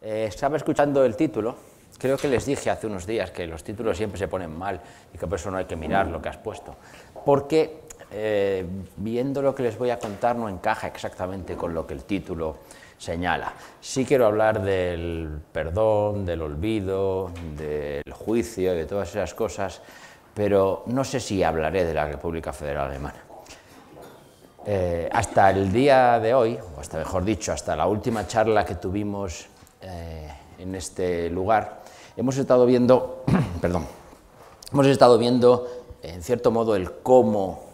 Eh, estaba escuchando el título. Creo que les dije hace unos días que los títulos siempre se ponen mal y que por eso no hay que mirar lo que has puesto. Porque eh, viendo lo que les voy a contar no encaja exactamente con lo que el título señala. Sí quiero hablar del perdón, del olvido, del juicio, de todas esas cosas, pero no sé si hablaré de la República Federal Alemana. Eh, hasta el día de hoy, o hasta mejor dicho, hasta la última charla que tuvimos eh, en este lugar, hemos estado viendo, perdón, hemos estado viendo eh, en cierto modo el cómo,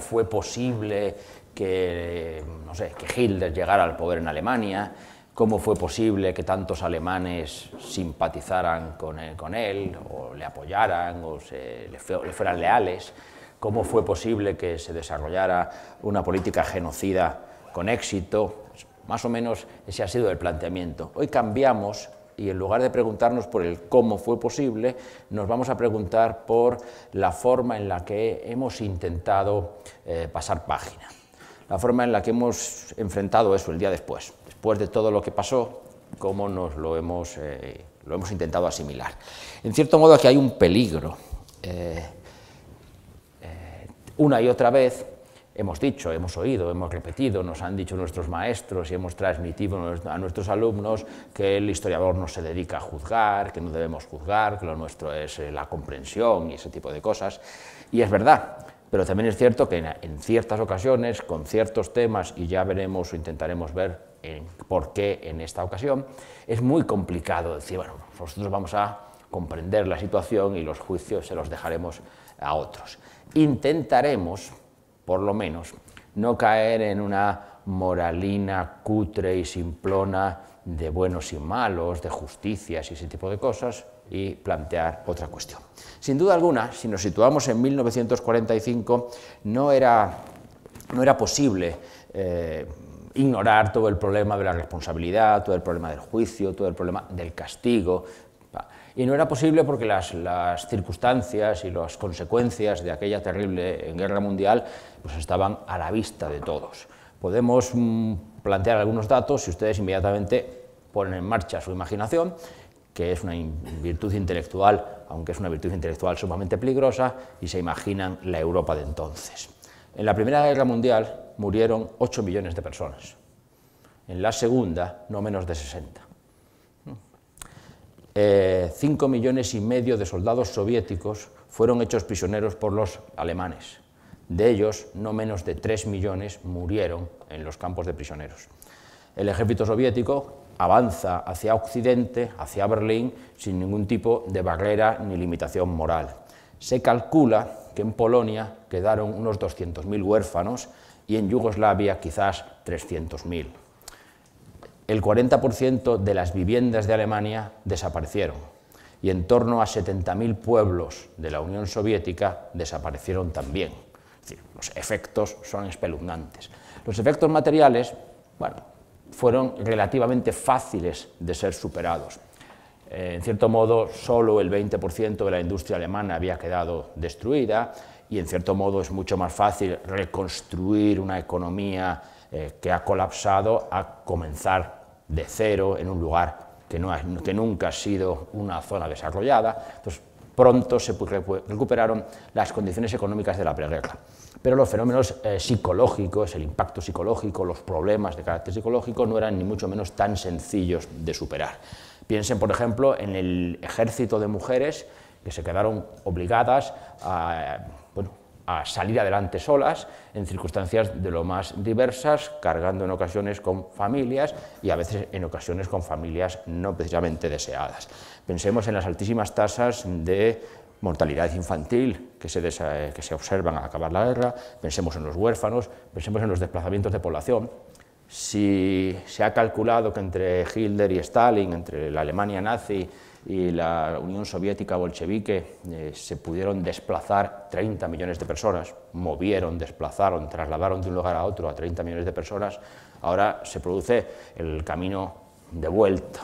fue posible que, no sé, que Hitler llegara al poder en Alemania, cómo fue posible que tantos alemanes simpatizaran con él, o le apoyaran, o le, fueran leales, cómo fue posible que se desarrollara una política genocida con éxito, más o menos ese ha sido el planteamiento. Hoy cambiamos y en lugar de preguntarnos por el cómo fue posible, nos vamos a preguntar por la forma en la que hemos intentado eh, pasar página, la forma en la que hemos enfrentado eso el día después, después de todo lo que pasó, cómo nos lo hemos, eh, lo hemos intentado asimilar. En cierto modo aquí hay un peligro. Eh, una y otra vez hemos dicho, hemos oído, hemos repetido, nos han dicho nuestros maestros y hemos transmitido a nuestros alumnos que el historiador no se dedica a juzgar, que no debemos juzgar, que lo nuestro es eh, la comprensión y ese tipo de cosas. Y es verdad, pero también es cierto que en, ciertas ocasiones, con ciertos temas, y ya veremos o intentaremos ver por qué en esta ocasión, es muy complicado decir, bueno, nosotros vamos a comprender la situación y los juicios se los dejaremos a otros. Intentaremos por lo menos. No caer en una moralina cutre y simplona de buenos y malos, de justicias y ese tipo de cosas, y plantear otra cuestión. Sin duda alguna, si nos situamos en 1945, no era, no era posible eh, ignorar todo el problema de la responsabilidad, todo el problema del juicio, todo el problema del castigo, y no era posible porque las, circunstancias y las consecuencias de aquella terrible eh, guerra mundial pues estaban a la vista de todos. Podemos mm, plantear algunos datos y ustedes inmediatamente ponen en marcha su imaginación, que es una virtud intelectual, aunque es una virtud intelectual sumamente peligrosa, y se imaginan la Europa de entonces. En la Primera Guerra Mundial murieron 8 millones de personas, en la Segunda no menos de 60 eh, cinco millones y medio de soldados soviéticos fueron hechos prisioneros por los alemanes. De ellos, no menos de 3 millones murieron en los campos de prisioneros. El ejército soviético avanza hacia Occidente, hacia Berlín, sin ningún tipo de barrera ni limitación moral. Se calcula que en Polonia quedaron unos 200.000 huérfanos y en Yugoslavia quizás 300.000 el 40% de las viviendas de Alemania desaparecieron y en torno a 70.000 pueblos de la Unión Soviética desaparecieron también. Es decir, los efectos son espeluznantes. Los efectos materiales, bueno, fueron relativamente fáciles de ser superados. Eh, en cierto modo, solo el 20% de la industria alemana había quedado destruida y en cierto modo es mucho más fácil reconstruir una economía eh, que ha colapsado a comenzar de cero en un lugar que, no nunca ha sido una zona desarrollada. Entonces, pronto se recuperaron las condiciones económicas de la preguerra. Pero los fenómenos eh, psicológicos, el impacto psicológico, los problemas de carácter psicológico no eran ni mucho menos tan sencillos de superar. Piensen, por ejemplo, en el ejército de mujeres que se quedaron obligadas a a salir adelante solas en circunstancias de lo más diversas, cargando en ocasiones con familias y a veces en ocasiones con familias no precisamente deseadas. Pensemos en las altísimas tasas de mortalidad infantil que se, que se observan al acabar la guerra, pensemos en los huérfanos, pensemos en los desplazamientos de población. Si se ha calculado que entre Hitler y Stalin, entre la Alemania nazi y la Unión Soviética bolchevique eh, se pudieron desplazar 30 millones de personas, movieron, desplazaron, trasladaron de un lugar a otro a 30 millones de personas, ahora se produce el camino de vuelta.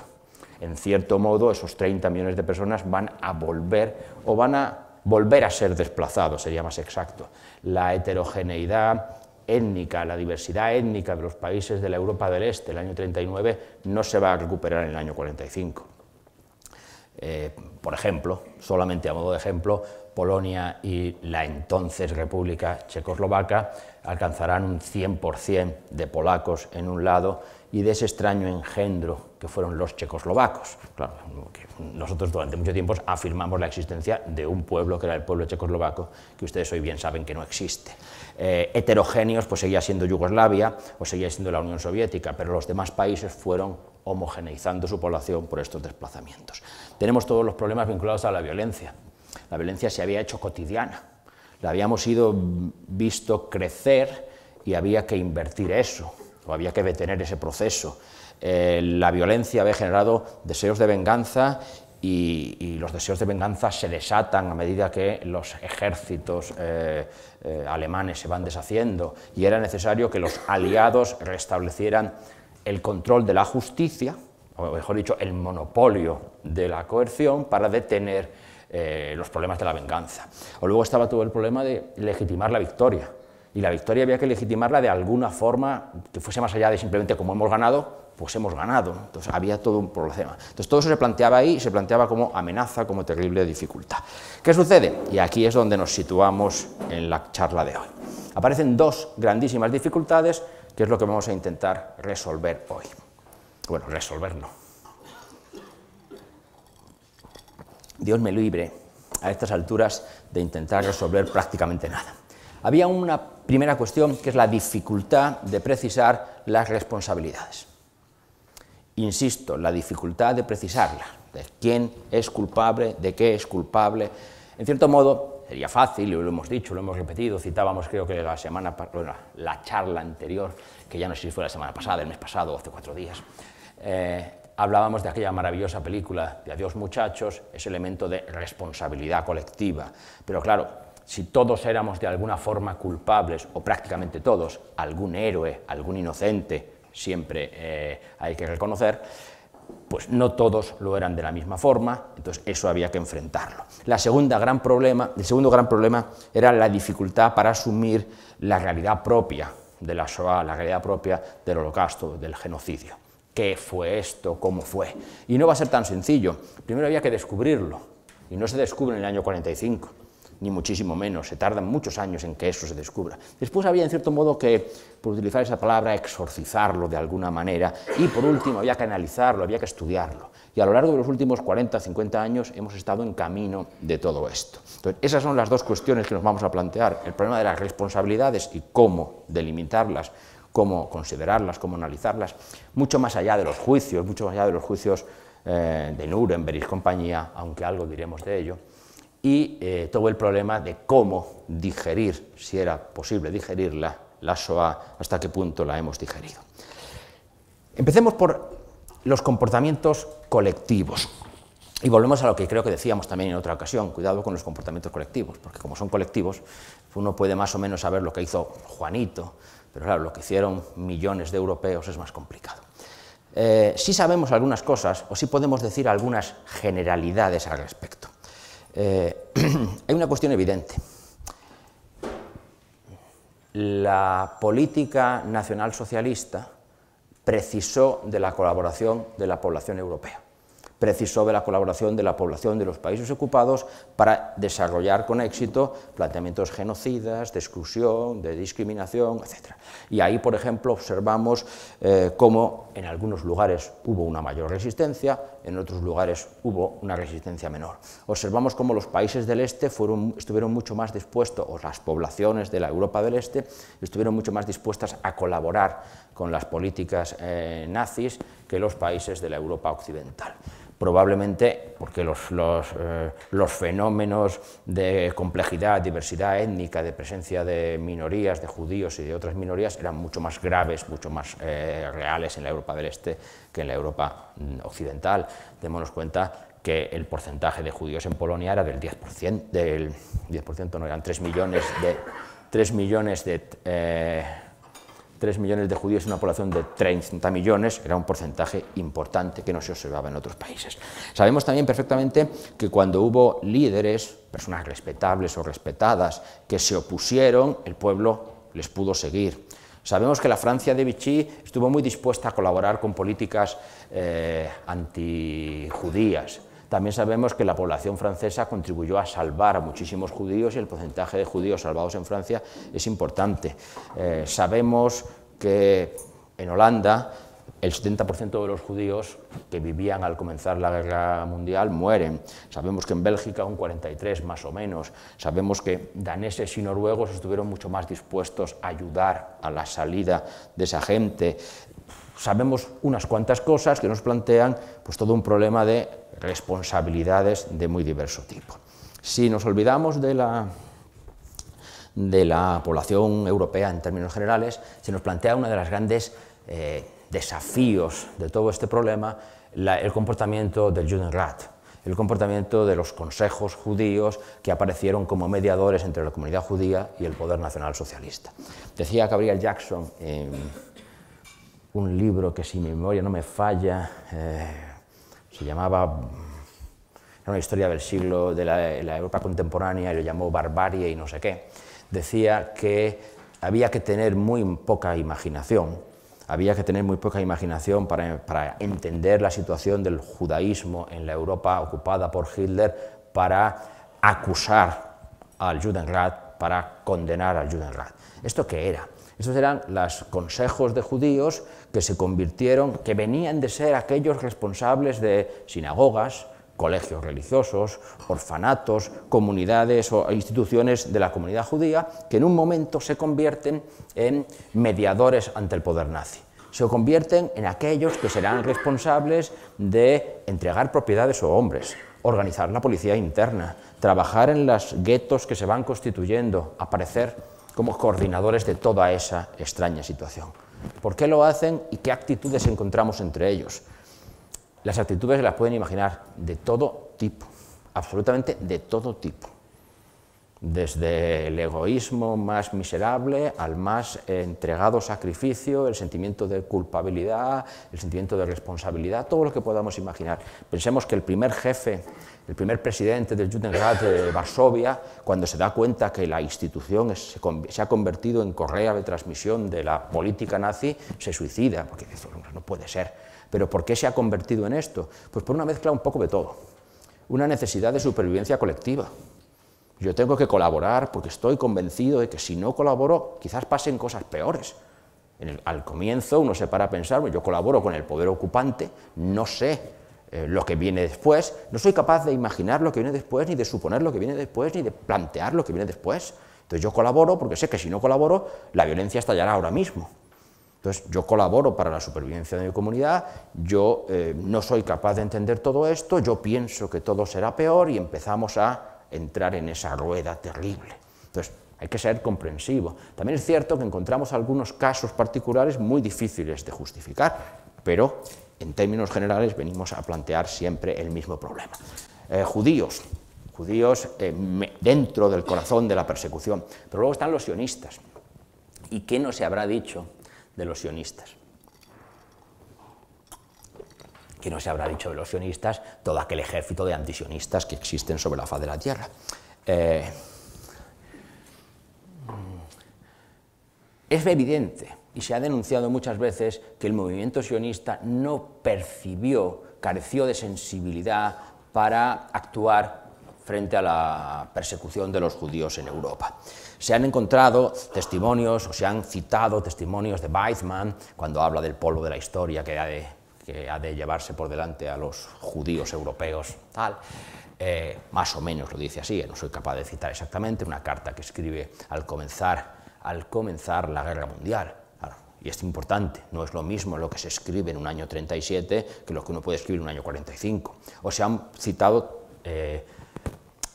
En cierto modo, esos 30 millones de personas van a volver o van a volver a ser desplazados, sería más exacto. La heterogeneidad étnica, la diversidad étnica de los países de la Europa del Este el año 39 no se va a recuperar en el año 45. Eh, por ejemplo, solamente a modo de ejemplo, Polonia y la entonces República Checoslovaca alcanzarán un 100% de polacos en un lado y de ese extraño engendro que fueron los checoslovacos. nosotros durante mucho tiempo afirmamos la existencia de un pueblo que era el pueblo checoslovaco, que ustedes hoy bien saben que no existe. Eh, heterogéneos, pues seguía siendo Yugoslavia o seguía siendo la Unión Soviética, pero los demás países fueron homogeneizando su población por estos desplazamientos tenemos todos los problemas vinculados a la violencia. La violencia se había hecho cotidiana, la habíamos ido visto crecer y había que invertir eso, o había que detener ese proceso. Eh, la violencia había generado deseos de venganza y, los deseos de venganza se desatan a medida que los ejércitos eh, eh, alemanes se van deshaciendo y era necesario que los aliados restablecieran el control de la justicia o mejor dicho, el monopolio de la coerción para detener eh, los problemas de la venganza. O luego estaba todo el problema de legitimar la victoria. Y la victoria había que legitimarla de alguna forma que fuese más allá de simplemente como hemos ganado, pues hemos ganado. Entonces había todo un problema. Entonces todo eso se planteaba ahí se planteaba como amenaza, como terrible dificultad. ¿Qué sucede? Y aquí es donde nos situamos en la charla de hoy. Aparecen dos grandísimas dificultades que es lo que vamos a intentar resolver hoy. Bueno, resolverlo. Dios me libre a estas alturas de intentar resolver prácticamente nada. Había una primera cuestión que es la dificultad de precisar las responsabilidades. Insisto, la dificultad de precisarla, de quién es culpable, de qué es culpable. En cierto modo, sería fácil, lo hemos dicho, lo hemos repetido, citábamos creo que la semana, bueno, la charla anterior, que ya no sé si fue la semana pasada, el mes pasado hace cuatro días, eh, hablábamos de aquella maravillosa película de Adiós muchachos, ese elemento de responsabilidad colectiva. Pero claro, si todos éramos de alguna forma culpables, o prácticamente todos, algún héroe, algún inocente, siempre eh, hay que reconocer, pues no todos lo eran de la misma forma, entonces eso había que enfrentarlo. el segundo gran problema era la dificultad para asumir la realidad propia de la Shoah, la realidad propia del holocausto, del genocidio qué fue esto, cómo fue. Y no va a ser tan sencillo. Primero había que descubrirlo, y no se descubre en el año 45, ni muchísimo menos, se tardan muchos años en que eso se descubra. Después había, en cierto modo, que, por utilizar esa palabra, exorcizarlo de alguna manera, y por último había que analizarlo, había que estudiarlo. Y a lo largo de los últimos 40, 50 años hemos estado en camino de todo esto. esas son las dos cuestiones que nos vamos a plantear, el problema de las responsabilidades y cómo delimitarlas cómo considerarlas, cómo analizarlas, mucho más allá de los juicios, mucho más allá de los juicios eh, de Nuremberg y compañía, aunque algo diremos de ello, y eh, todo el problema de cómo digerir, si era posible digerirla, la SOA, hasta qué punto la hemos digerido. Empecemos por los comportamientos colectivos. Y volvemos a lo que creo que decíamos también en otra ocasión, cuidado con los comportamientos colectivos, porque como son colectivos, uno puede más o menos saber lo que hizo Juanito, pero claro, lo que hicieron millones de europeos es más complicado. Si eh, sí sabemos algunas cosas, o sí podemos decir algunas generalidades al respecto. Eh, hay una cuestión evidente. La política nacional socialista precisó de la colaboración de la población europea precisó de la colaboración de la población de los países ocupados para desarrollar con éxito planteamientos genocidas, de exclusión, de discriminación, etc. Y ahí, por ejemplo, observamos eh, cómo en algunos lugares hubo una mayor resistencia, en otros lugares hubo una resistencia menor. Observamos cómo los países del este estuvieron mucho más dispuestos, o las poblaciones de la Europa del este estuvieron mucho más dispuestas a colaborar con las políticas eh, nazis que los países de la Europa occidental probablemente porque los, eh, los, fenómenos de complejidad, diversidad étnica, de presencia de minorías, de judíos y de otras minorías eran mucho más graves, mucho más eh, reales en la Europa del Este que en la Europa mm, occidental. Démonos cuenta que el porcentaje de judíos en Polonia era del 10%, del 10% no eran 3 millones de... 3 millones de eh, 3 millones de judíos en una población de 30 millones era un porcentaje importante que no se observaba en otros países. Sabemos también perfectamente que cuando hubo líderes, personas respetables o respetadas, que se opusieron, el pueblo les pudo seguir. Sabemos que la Francia de Vichy estuvo muy dispuesta a colaborar con políticas eh, antijudías. También sabemos que la población francesa contribuyó a salvar a muchísimos judíos y el porcentaje de judíos salvados en Francia es importante. Eh, sabemos que en Holanda el 70% de los judíos que vivían al comenzar la guerra mundial mueren. Sabemos que en Bélgica un 43 más o menos. Sabemos que daneses y noruegos estuvieron mucho más dispuestos a ayudar a la salida de esa gente. Sabemos unas cuantas cosas que nos plantean pues todo un problema de responsabilidades de muy diverso tipo. Si nos olvidamos de la, de la población europea en términos generales, se nos plantea uno de los grandes eh, desafíos de todo este problema, el comportamiento del Judenrat, el comportamiento de los consejos judíos que aparecieron como mediadores entre la comunidad judía y el poder nacional socialista. Decía Gabriel Jackson, en un libro que si mi memoria no me falla, eh, se llamaba, era una historia del siglo de la, Europa contemporánea y lo llamó barbarie y no sé qué, decía que había que tener muy poca imaginación, había que tener muy poca imaginación para, para entender la situación del judaísmo en la Europa ocupada por Hitler para acusar al Judenrat, para condenar al Judenrat. ¿Esto qué era? Esos eran los consejos de judíos que se convirtieron, que venían de ser aquellos responsables de sinagogas, colegios religiosos, orfanatos, comunidades o instituciones de la comunidad judía, que en un momento se convierten en mediadores ante el poder nazi. Se convierten en aquellos que serán responsables de entregar propiedades o hombres, organizar la policía interna, trabajar en los guetos que se van constituyendo, aparecer como coordinadores de toda esa extraña situación. ¿Por qué lo hacen y qué actitudes encontramos entre ellos? Las actitudes las pueden imaginar de todo tipo, absolutamente de todo tipo, desde el egoísmo más miserable al más entregado sacrificio, el sentimiento de culpabilidad, el sentimiento de responsabilidad, todo lo que podamos imaginar. Pensemos que el primer jefe el primer presidente del Judenrat de Varsovia, cuando se da cuenta que la institución se, ha convertido en correa de transmisión de la política nazi, se suicida, porque dice, no puede ser. ¿Pero por qué se ha convertido en esto? Pues por una mezcla un poco de todo. Una necesidad de supervivencia colectiva. Yo tengo que colaborar porque estoy convencido de que si no colaboro, quizás pasen cosas peores. al comienzo uno se para a pensar, yo colaboro con el poder ocupante, no sé eh, lo que viene después, no soy capaz de imaginar lo que viene después, ni de suponer lo que viene después, ni de plantear lo que viene después. Entonces yo colaboro porque sé que si no colaboro, la violencia estallará ahora mismo. Entonces yo colaboro para la supervivencia de mi comunidad, yo eh, no soy capaz de entender todo esto, yo pienso que todo será peor y empezamos a entrar en esa rueda terrible. Entonces hay que ser comprensivo. También es cierto que encontramos algunos casos particulares muy difíciles de justificar, pero en términos generales, venimos a plantear siempre el mismo problema. Eh, judíos, judíos eh, dentro del corazón de la persecución, pero luego están los sionistas. ¿Y qué no se habrá dicho de los sionistas? ¿Qué no se habrá dicho de los sionistas, todo aquel ejército de antisionistas que existen sobre la faz de la tierra. Eh, es evidente y se ha denunciado muchas veces que el movimiento sionista no percibió, careció de sensibilidad para actuar frente a la persecución de los judíos en Europa. Se han encontrado testimonios, o se han citado testimonios de Weizmann, cuando habla del polvo de la historia que ha de, llevarse por delante a los judíos europeos, tal. Eh, más o menos lo dice así, eh, no soy capaz de citar exactamente, una carta que escribe al comenzar la guerra mundial, y es importante, no es lo mismo lo que se escribe en un año 37 que lo que uno puede escribir en un año 45. O se han citado eh,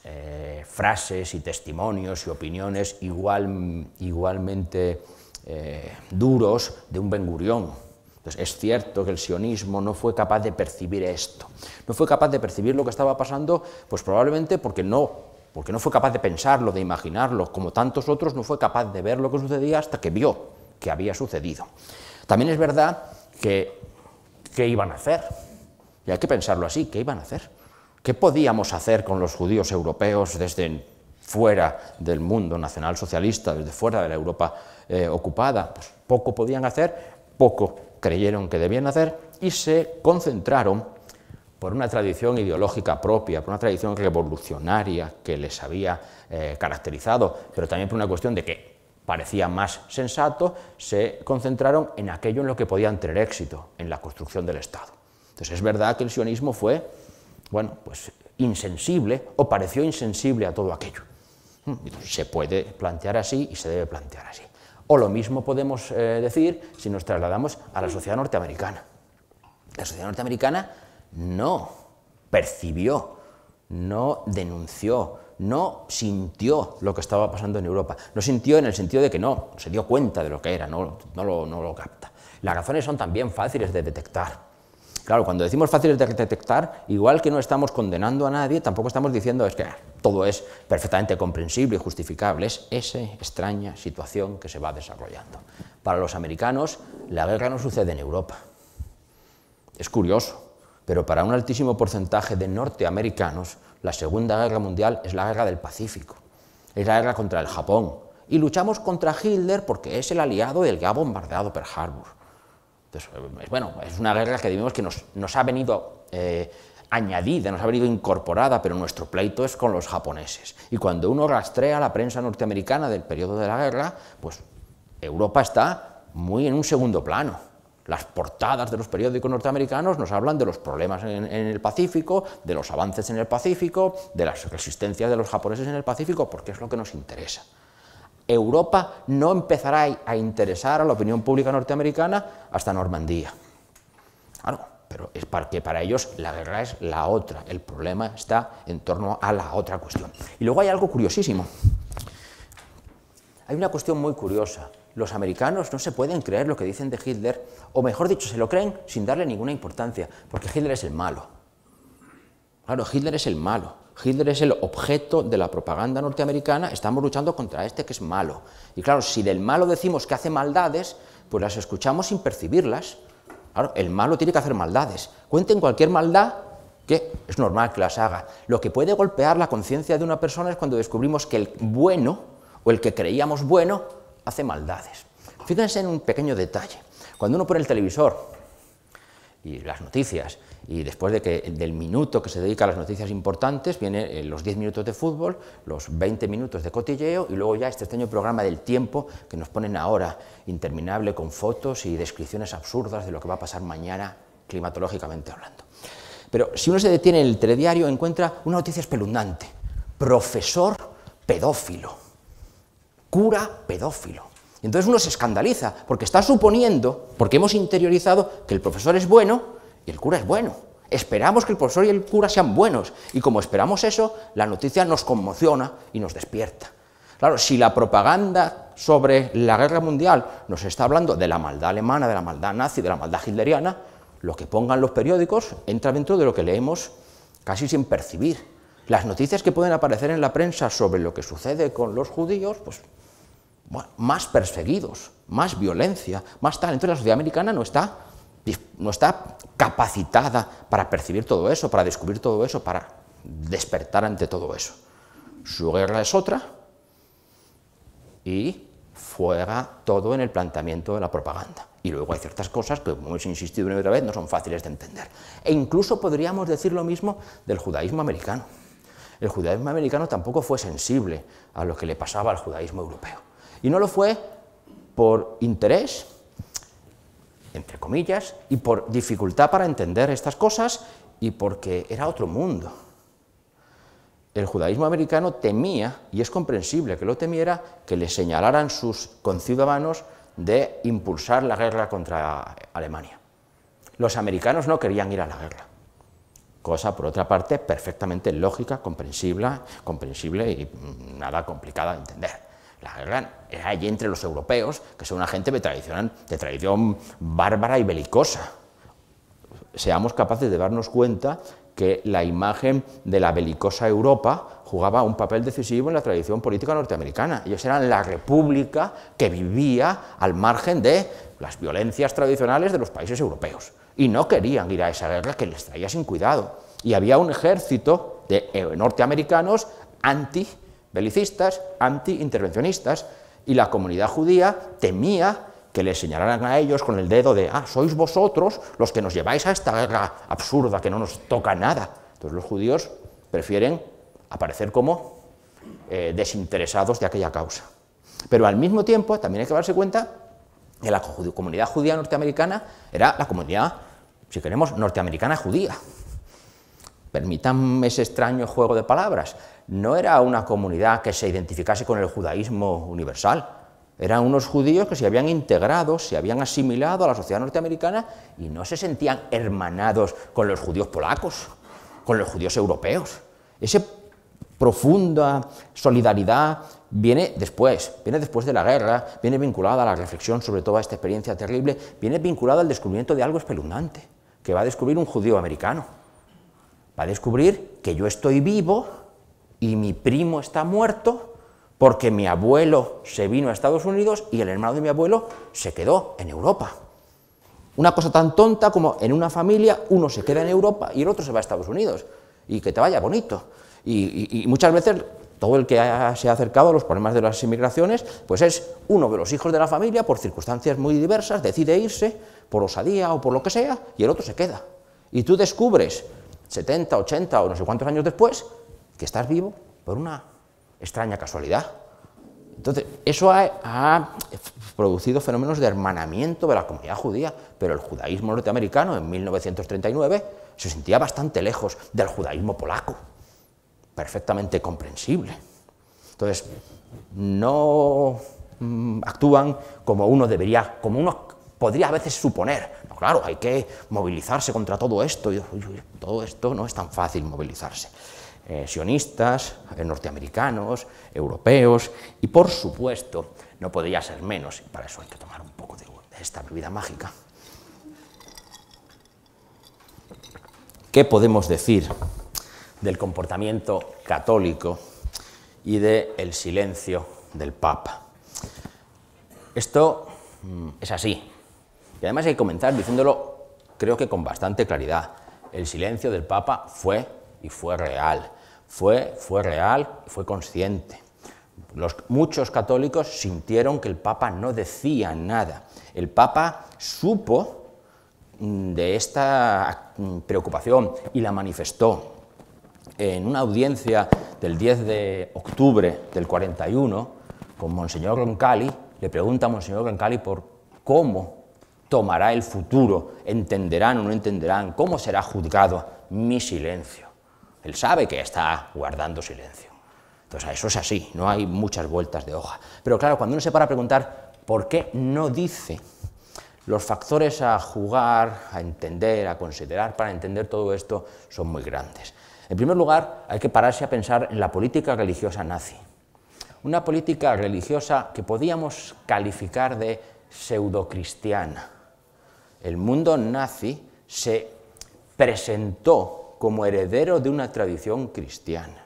eh, frases y testimonios y opiniones igual, igualmente eh, duros de un Ben Gurión. Entonces, es cierto que el sionismo no fue capaz de percibir esto. No fue capaz de percibir lo que estaba pasando, pues probablemente porque no porque no fue capaz de pensarlo, de imaginarlo, como tantos otros no fue capaz de ver lo que sucedía hasta que vio que había sucedido. También es verdad que, ¿qué iban a hacer? Y hay que pensarlo así, ¿qué iban a hacer? ¿Qué podíamos hacer con los judíos europeos desde fuera del mundo nacionalsocialista, desde fuera de la Europa eh, ocupada? Pues poco podían hacer, poco creyeron que debían hacer y se concentraron por una tradición ideológica propia, por una tradición revolucionaria que les había eh, caracterizado, pero también por una cuestión de que parecía más sensato, se concentraron en aquello en lo que podían tener éxito, en la construcción del Estado. Entonces es verdad que el sionismo fue, bueno, pues insensible o pareció insensible a todo aquello. Hmm, se puede plantear así y se debe plantear así. O lo mismo podemos eh, decir si nos trasladamos a la sociedad norteamericana. La sociedad norteamericana no percibió, no denunció, no sintió lo que estaba pasando en Europa. No sintió en el sentido de que no, se dio cuenta de lo que era, no, lo, capta. Las razones son también fáciles de detectar. Claro, cuando decimos fáciles de detectar, igual que no estamos condenando a nadie, tampoco estamos diciendo es que todo es perfectamente comprensible y justificable. Es esa extraña situación que se va desarrollando. Para los americanos, la guerra no sucede en Europa. Es curioso, pero para un altísimo porcentaje de norteamericanos, la Segunda Guerra Mundial es la guerra del Pacífico, es la guerra contra el Japón. Y luchamos contra Hitler porque es el aliado del que ha bombardeado Pearl Harbor. Entonces, eh, bueno, es una guerra que que nos, ha venido eh, añadida, nos ha venido incorporada, pero nuestro pleito es con los japoneses. Y cuando uno rastrea la prensa norteamericana del periodo de la guerra, pues Europa está muy en un segundo plano. Las portadas de los periódicos norteamericanos nos hablan de los problemas en, el Pacífico, de los avances en el Pacífico, de las resistencias de los japoneses en el Pacífico, porque es lo que nos interesa. Europa no empezará a interesar a la opinión pública norteamericana hasta Normandía. Claro, pero es porque para ellos la guerra es la otra, el problema está en torno a la otra cuestión. Y luego hay algo curiosísimo. Hay una cuestión muy curiosa los americanos no se pueden creer lo que dicen de Hitler, o mejor dicho, se lo creen sin darle ninguna importancia, porque Hitler es el malo. Claro, Hitler es el malo. Hitler es el objeto de la propaganda norteamericana, estamos luchando contra este que es malo. Y claro, si del malo decimos que hace maldades, pues las escuchamos sin percibirlas. Claro, el malo tiene que hacer maldades. Cuenten cualquier maldad que es normal que las haga. Lo que puede golpear la conciencia de una persona es cuando descubrimos que el bueno, o el que creíamos bueno, hace maldades. Fíjense en un pequeño detalle. Cuando uno pone el televisor y las noticias, y después de que, del minuto que se dedica a las noticias importantes, vienen eh, los 10 minutos de fútbol, los 20 minutos de cotilleo y luego ya este extraño programa del tiempo que nos ponen ahora, interminable con fotos y descripciones absurdas de lo que va a pasar mañana climatológicamente hablando. Pero si uno se detiene en el telediario encuentra una noticia espeluznante, profesor pedófilo cura pedófilo. entonces uno se escandaliza, porque está suponiendo, porque hemos interiorizado que el profesor es bueno y el cura es bueno. Esperamos que el profesor y el cura sean buenos, y como esperamos eso, la noticia nos conmociona y nos despierta. Claro, si la propaganda sobre la guerra mundial nos está hablando de la maldad alemana, de la maldad nazi, de la maldad hitleriana, lo que pongan los periódicos entra dentro de lo que leemos casi sin percibir. Las noticias que pueden aparecer en la prensa sobre lo que sucede con los judíos, pues más perseguidos, más violencia, más tal. Entonces la sociedad americana no está, no está capacitada para percibir todo eso, para descubrir todo eso, para despertar ante todo eso. Su guerra es otra y fuera todo en el planteamiento de la propaganda. Y luego hay ciertas cosas que, como hemos insistido una y otra vez, no son fáciles de entender. E incluso podríamos decir lo mismo del judaísmo americano. El judaísmo americano tampoco fue sensible a lo que le pasaba al judaísmo europeo. Y no lo fue por interés, entre comillas, y por dificultad para entender estas cosas y porque era otro mundo. El judaísmo americano temía, y es comprensible que lo temiera, que le señalaran sus conciudadanos de impulsar la guerra contra Alemania. Los americanos no querían ir a la guerra, cosa por otra parte perfectamente lógica, comprensible, comprensible y mm, nada complicada de entender. La guerra era allí entre los europeos, que son una gente de tradición, bárbara y belicosa. Seamos capaces de darnos cuenta que la imagen de la belicosa Europa jugaba un papel decisivo en la tradición política norteamericana. Ellos eran la república que vivía al margen de las violencias tradicionales de los países europeos. Y no querían ir a esa guerra que les traía sin cuidado. Y había un ejército de eh, norteamericanos anti belicistas, anti-intervencionistas, y la comunidad judía temía que le señalaran a ellos con el dedo de, ah, sois vosotros los que nos lleváis a esta guerra absurda que no nos toca nada. Entonces los judíos prefieren aparecer como eh, desinteresados de aquella causa. Pero al mismo tiempo también hay que darse cuenta que la comunidad judía norteamericana era la comunidad, si queremos, norteamericana judía. Permítanme ese extraño juego de palabras. No era una comunidad que se identificase con el judaísmo universal. Eran unos judíos que se habían integrado, se habían asimilado a la sociedad norteamericana y no se sentían hermanados con los judíos polacos, con los judíos europeos. Esa profunda solidaridad viene después, viene después de la guerra, viene vinculada a la reflexión sobre toda esta experiencia terrible, viene vinculada al descubrimiento de algo espeluznante que va a descubrir un judío americano va a descubrir que yo estoy vivo y mi primo está muerto porque mi abuelo se vino a Estados Unidos y el hermano de mi abuelo se quedó en Europa. Una cosa tan tonta como en una familia uno se queda en Europa y el otro se va a Estados Unidos. Y que te vaya bonito. Y, muchas veces todo el que se ha acercado a los problemas de las inmigraciones, pues es uno de los hijos de la familia, por circunstancias muy diversas, decide irse, por osadía o por lo que sea, y el otro se queda. Y tú descubres 70, 80 o no sé cuántos años después, que estás vivo por una extraña casualidad. Entonces, eso ha, producido fenómenos de hermanamiento de la comunidad judía, pero el judaísmo norteamericano en 1939 se sentía bastante lejos del judaísmo polaco, perfectamente comprensible. Entonces, no mm, actúan como uno debería, como uno podría a veces suponer claro, hay que movilizarse contra todo esto. Y, todo esto no es tan fácil movilizarse. Eh, sionistas, eh, norteamericanos, europeos y, por supuesto, no podría ser menos. Y para eso hay que tomar un poco de, esta bebida mágica. ¿Qué podemos decir del comportamiento católico y del el silencio del Papa? Esto mm, es así, y además hay que comenzar diciéndolo, creo que con bastante claridad. El silencio del Papa fue y fue real. Fue, fue real, fue consciente. Los, muchos católicos sintieron que el Papa no decía nada. El Papa supo mm, de esta mm, preocupación y la manifestó. En una audiencia del 10 de octubre del 41 con Monseñor Roncalli, le pregunta a Monseñor Roncalli por cómo tomará el futuro, entenderán o no entenderán, cómo será juzgado mi silencio. Él sabe que está guardando silencio. Entonces, eso es así, no hay muchas vueltas de hoja. Pero claro, cuando uno se para a preguntar por qué no dice los factores a jugar, a entender, a considerar para entender todo esto son muy grandes. En primer lugar, hay que pararse a pensar en la política religiosa nazi. Una política religiosa que podíamos calificar de pseudocristiana, el mundo nazi se presentó como heredero de una tradición cristiana.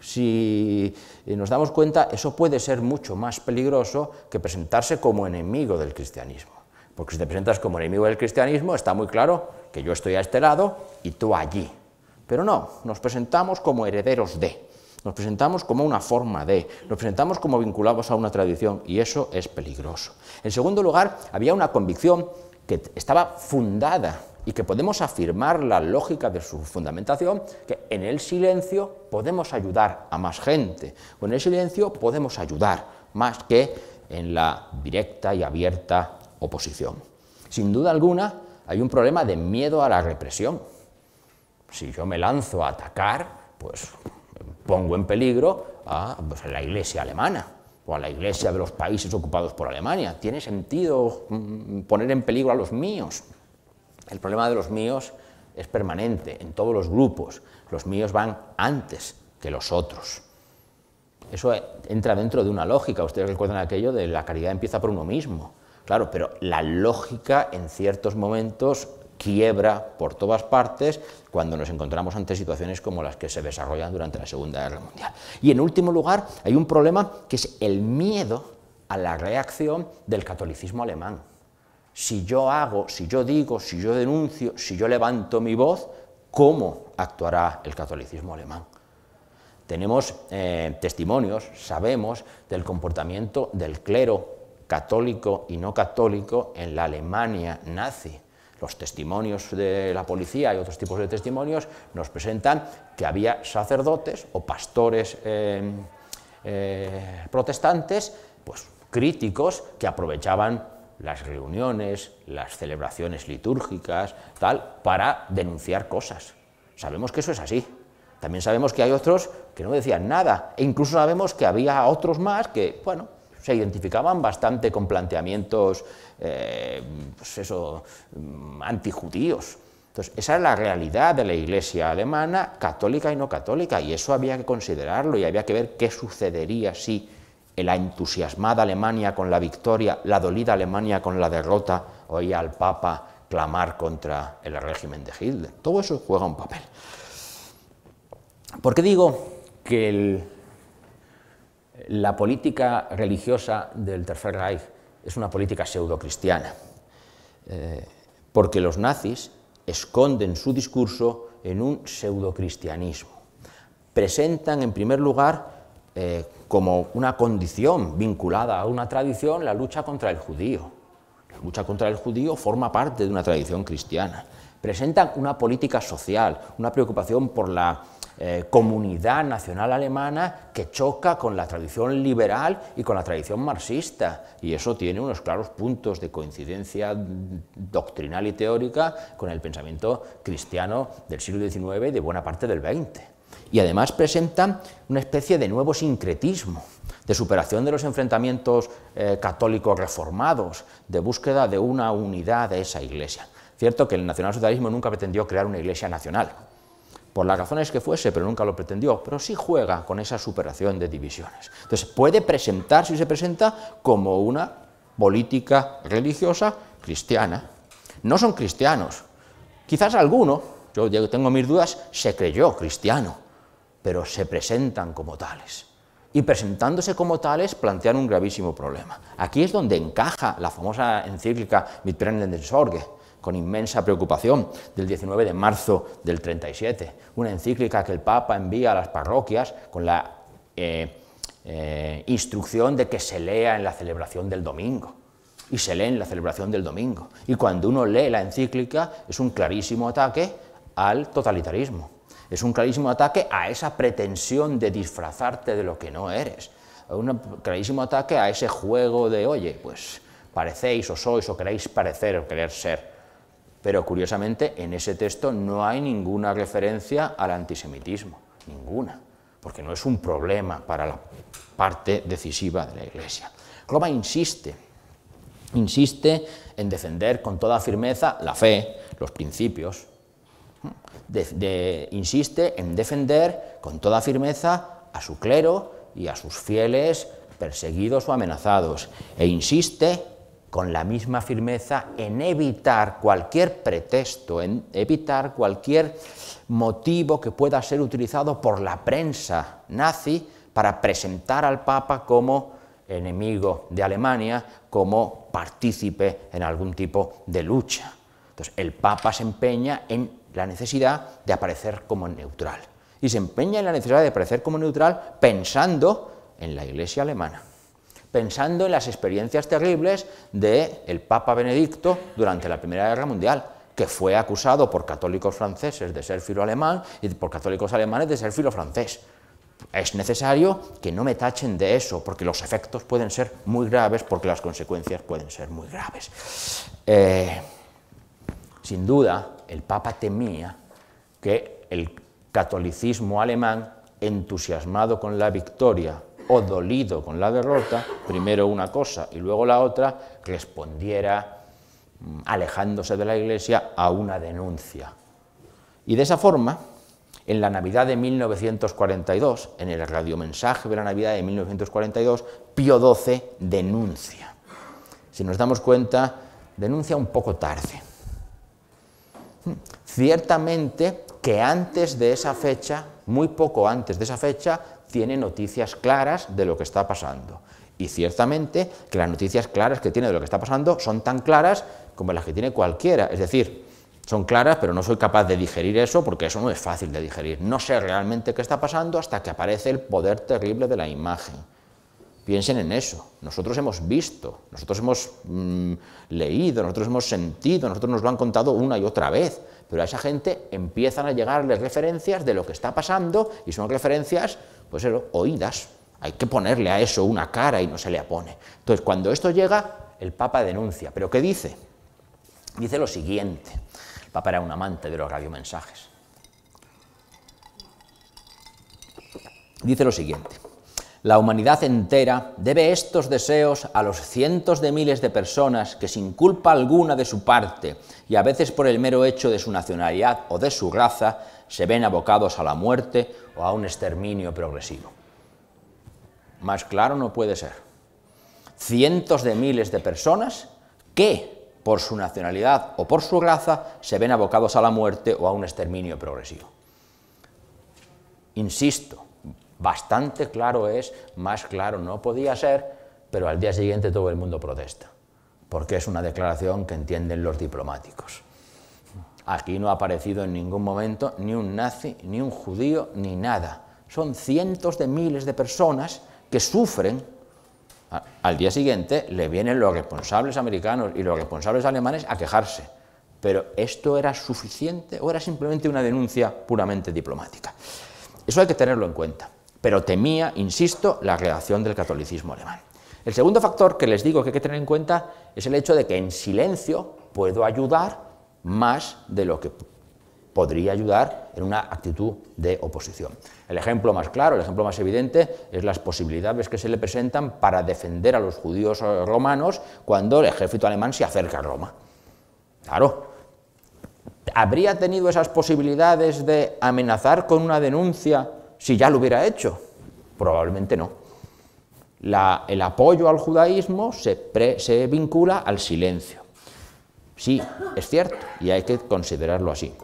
Si nos damos cuenta, eso puede ser mucho más peligroso que presentarse como enemigo del cristianismo. Porque si te presentas como enemigo del cristianismo, está muy claro que yo estoy a este lado y tú allí. Pero no, nos presentamos como herederos de. Nos presentamos como una forma de, nos presentamos como vinculados a una tradición y eso es peligroso. En segundo lugar, había una convicción que estaba fundada y que podemos afirmar la lógica de su fundamentación, que en el silencio podemos ayudar a más gente, o en el silencio podemos ayudar más que en la directa y abierta oposición. Sin duda alguna, hay un problema de miedo a la represión. Si yo me lanzo a atacar, pues pongo en peligro a pues, la iglesia alemana o a la iglesia de los países ocupados por Alemania. ¿Tiene sentido mm, poner en peligro a los míos? El problema de los míos es permanente en todos los grupos. Los míos van antes que los otros. Eso eh, entra dentro de una lógica. Ustedes recuerdan aquello de la caridad empieza por uno mismo. Claro, pero la lógica en ciertos momentos quiebra por todas partes cuando nos encontramos ante situaciones como las que se desarrollan durante la Segunda Guerra Mundial. Y en último lugar, hay un problema que es el miedo a la reacción del catolicismo alemán. Si yo hago, si yo digo, si yo denuncio, si yo levanto mi voz, ¿cómo actuará el catolicismo alemán? Tenemos eh, testimonios, sabemos, del comportamiento del clero católico y no católico en la Alemania nazi los testimonios de la policía y otros tipos de testimonios nos presentan que había sacerdotes o pastores eh, eh, protestantes pues, críticos que aprovechaban las reuniones, las celebraciones litúrgicas, tal, para denunciar cosas. Sabemos que eso es así. También sabemos que hay otros que no decían nada. E incluso sabemos que había otros más que, bueno, se identificaban bastante con planteamientos, eh, pues eso, mm, antijudíos. Entonces, esa es la realidad de la iglesia alemana, católica y no católica, y eso había que considerarlo y había que ver qué sucedería si la entusiasmada Alemania con la victoria, la dolida Alemania con la derrota, oía al Papa clamar contra el régimen de Hitler. Todo eso juega un papel. ¿Por qué digo que el, la política religiosa del Tercer Reich es una política pseudocristiana, cristiana eh, porque los nazis esconden su discurso en un pseudo-cristianismo. Presentan, en primer lugar, eh, como una condición vinculada a una tradición la lucha contra el judío. La lucha contra el judío forma parte de una tradición cristiana. Presentan una política social, una preocupación por la eh, comunidad nacional alemana que choca con la tradición liberal y con la tradición marxista. Y eso tiene unos claros puntos de coincidencia doctrinal y teórica con el pensamiento cristiano del siglo XIX y de buena parte del XX. Y además presenta una especie de nuevo sincretismo, de superación de los enfrentamientos eh, católicos reformados, de búsqueda de una unidad de esa iglesia. Cierto que el nacionalsocialismo nunca pretendió crear una iglesia nacional, por las razones que fuese, pero nunca lo pretendió, pero sí juega con esa superación de divisiones. Entonces, puede presentarse y se presenta, como una política religiosa cristiana. No son cristianos. Quizás alguno, yo tengo mis dudas, se creyó cristiano, pero se presentan como tales. Y presentándose como tales plantean un gravísimo problema. Aquí es donde encaja la famosa encíclica del Sorge, con inmensa preocupación, del 19 de marzo del 37, una encíclica que el Papa envía a las parroquias con la eh, eh, instrucción de que se lea en la celebración del domingo. Y se lee en la celebración del domingo. Y cuando uno lee la encíclica es un clarísimo ataque al totalitarismo. Es un clarísimo ataque a esa pretensión de disfrazarte de lo que no eres. Un clarísimo ataque a ese juego de, oye, pues parecéis o sois o queréis parecer o querer ser. Pero curiosamente en ese texto no hay ninguna referencia al antisemitismo, ninguna, porque no es un problema para la parte decisiva de la Iglesia. Roma insiste, insiste en defender con toda firmeza la fe, los principios, insiste en defender con toda firmeza a su clero y a sus fieles perseguidos o amenazados, e insiste con la misma firmeza en evitar cualquier pretexto, en evitar cualquier motivo que pueda ser utilizado por la prensa nazi para presentar al Papa como enemigo de Alemania, como partícipe en algún tipo de lucha. Entonces, el Papa se empeña en la necesidad de aparecer como neutral. Y se empeña en la necesidad de aparecer como neutral pensando en la Iglesia alemana pensando en las experiencias terribles del el Papa Benedicto durante la Primera Guerra Mundial, que fue acusado por católicos franceses de ser filo alemán y por católicos alemanes de ser filo francés. Es necesario que no me tachen de eso, porque los efectos pueden ser muy graves, porque las consecuencias pueden ser muy graves. Eh, sin duda, el Papa temía que el catolicismo alemán, entusiasmado con la victoria o dolido con la derrota, primero una cosa y luego la otra, respondiera mm, alejándose de la Iglesia a una denuncia. Y de esa forma, en la Navidad de 1942, en el radiomensaje de la Navidad de 1942, Pío XII denuncia. Si nos damos cuenta, denuncia un poco tarde. Hmm. Ciertamente que antes de esa fecha, muy poco antes de esa fecha, tiene noticias claras de lo que está pasando. Y ciertamente que las noticias claras que tiene de lo que está pasando son tan claras como las que tiene cualquiera. Es decir, son claras, pero no soy capaz de digerir eso porque eso no es fácil de digerir. No sé realmente qué está pasando hasta que aparece el poder terrible de la imagen. Piensen en eso. Nosotros hemos visto, nosotros hemos mm, leído, nosotros hemos sentido, nosotros nos lo han contado una y otra vez. Pero a esa gente empiezan a llegarles referencias de lo que está pasando y son referencias pues oídas. Hay que ponerle a eso una cara y no se le apone. Entonces, cuando esto llega, el Papa denuncia. ¿Pero qué dice? Dice lo siguiente. El Papa era un amante de los radiomensajes. Dice lo siguiente. La humanidad entera debe estos deseos a los cientos de miles de personas que sin culpa alguna de su parte y a veces por el mero hecho de su nacionalidad o de su raza se ven abocados a la muerte o a un exterminio progresivo. Más claro no puede ser. Cientos de miles de personas que, por su nacionalidad o por su raza, se ven abocados a la muerte o a un exterminio progresivo. Insisto, bastante claro es, más claro no podía ser, pero al día siguiente todo el mundo protesta, porque es una declaración que entienden los diplomáticos. Aquí no ha aparecido en ningún momento ni un nazi, ni un judío, ni nada. Son cientos de miles de personas que sufren. Al día siguiente le vienen los responsables americanos y los responsables alemanes a quejarse. Pero ¿esto era suficiente o era simplemente una denuncia puramente diplomática? Eso hay que tenerlo en cuenta. Pero temía, insisto, la creación del catolicismo alemán. El segundo factor que les digo que hay que tener en cuenta es el hecho de que en silencio puedo ayudar más de lo que podría ayudar en una actitud de oposición. El ejemplo más claro, el ejemplo más evidente, es las posibilidades que se le presentan para defender a los judíos romanos cuando el ejército alemán se acerca a Roma. Claro, ¿habría tenido esas posibilidades de amenazar con una denuncia si ya lo hubiera hecho? Probablemente no. el apoyo al judaísmo se vincula al silencio. Sí, es cierto, y hay que considerarlo así.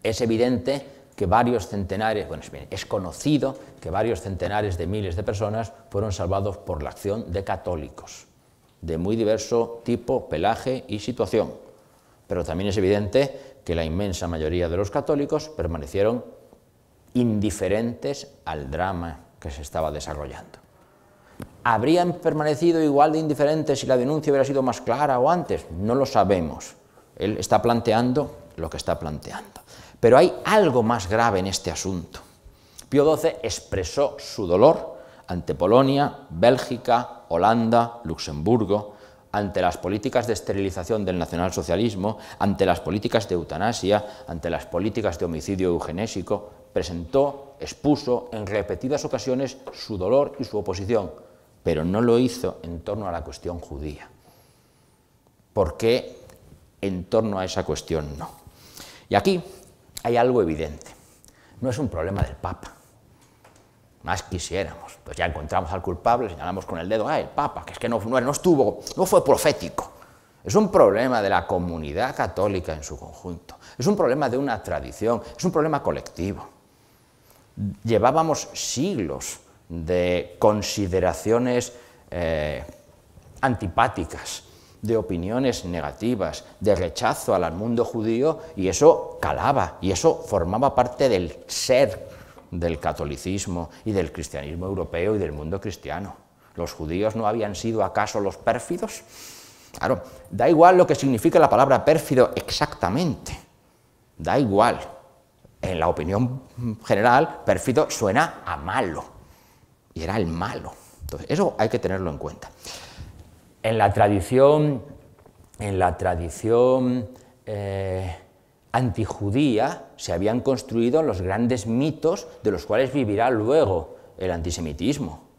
Es evidente que varios centenares, bueno, es conocido que varios centenares de miles de personas fueron salvados por la acción de católicos, de muy diverso tipo, pelaje y situación. Pero también es evidente que la inmensa mayoría de los católicos permanecieron indiferentes al drama que se estaba desarrollando. ¿Habrían permanecido igual de indiferentes si la denuncia hubiera sido más clara o antes? No lo sabemos. Él está planteando lo que está planteando. Pero hay algo más grave en este asunto. Pío XII expresó su dolor ante Polonia, Bélgica, Holanda, Luxemburgo, ante las políticas de esterilización del nacionalsocialismo, ante las políticas de eutanasia, ante las políticas de homicidio eugenésico, presentó, expuso en repetidas ocasiones su dolor y su oposición pero no lo hizo en torno a la cuestión judía. ¿Por qué en torno a esa cuestión no? Y aquí hay algo evidente. No es un problema del Papa. Más quisiéramos. Pues ya encontramos al culpable, señalamos con el dedo, Ay, el Papa, que es que no estuvo, no fue profético. Es un problema de la comunidad católica en su conjunto. Es un problema de una tradición, es un problema colectivo. Llevábamos siglos de consideraciones eh, antipáticas, de opiniones negativas, de rechazo al mundo judío, y eso calaba, y eso formaba parte del ser del catolicismo y del cristianismo europeo y del mundo cristiano. ¿Los judíos no habían sido acaso los pérfidos? Claro, da igual lo que significa la palabra pérfido exactamente, da igual. En la opinión general, pérfido suena a malo, y era el malo. Entonces, eso hay que tenerlo en cuenta. En la tradición, en la tradición eh, antijudía se habían construido los grandes mitos de los cuales vivirá luego el antisemitismo.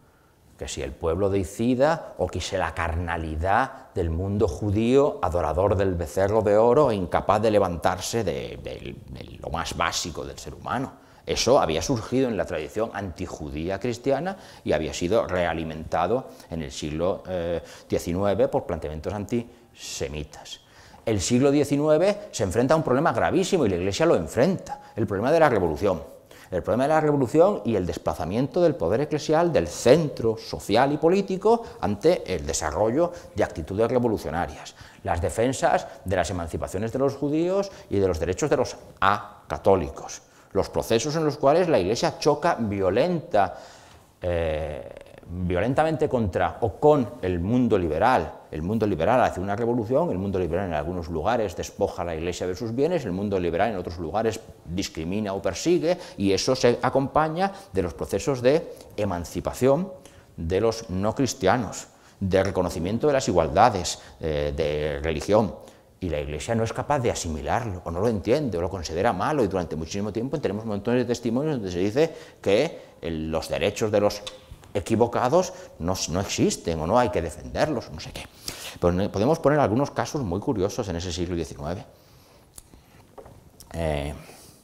Que si el pueblo decida o que si la carnalidad del mundo judío, adorador del becerro de oro incapaz de levantarse de lo más básico del ser humano. Eso había surgido en la tradición antijudía cristiana y había sido realimentado en el siglo XIX eh, por planteamientos antisemitas. El siglo XIX se enfrenta a un problema gravísimo y la Iglesia lo enfrenta, el problema de la revolución. El problema de la revolución y el desplazamiento del poder eclesial del centro social y político ante el desarrollo de actitudes revolucionarias, las defensas de las emancipaciones de los judíos y de los derechos de los acatólicos los procesos en los cuales la Iglesia choca violenta, eh, violentamente contra o con el mundo liberal. El mundo liberal hace una revolución, el mundo liberal en algunos lugares despoja a la Iglesia de sus bienes, el mundo liberal en otros lugares discrimina o persigue, y eso se acompaña de los procesos de emancipación de los no cristianos, de reconocimiento de las igualdades eh, de religión y la Iglesia no es capaz de asimilarlo, o no lo entiende, o lo considera malo, y durante muchísimo tiempo tenemos montones de testimonios donde se dice que los derechos de los equivocados no, existen, o no hay que defenderlos, o no sé qué. Pero podemos poner algunos casos muy curiosos en ese siglo XIX. Eh,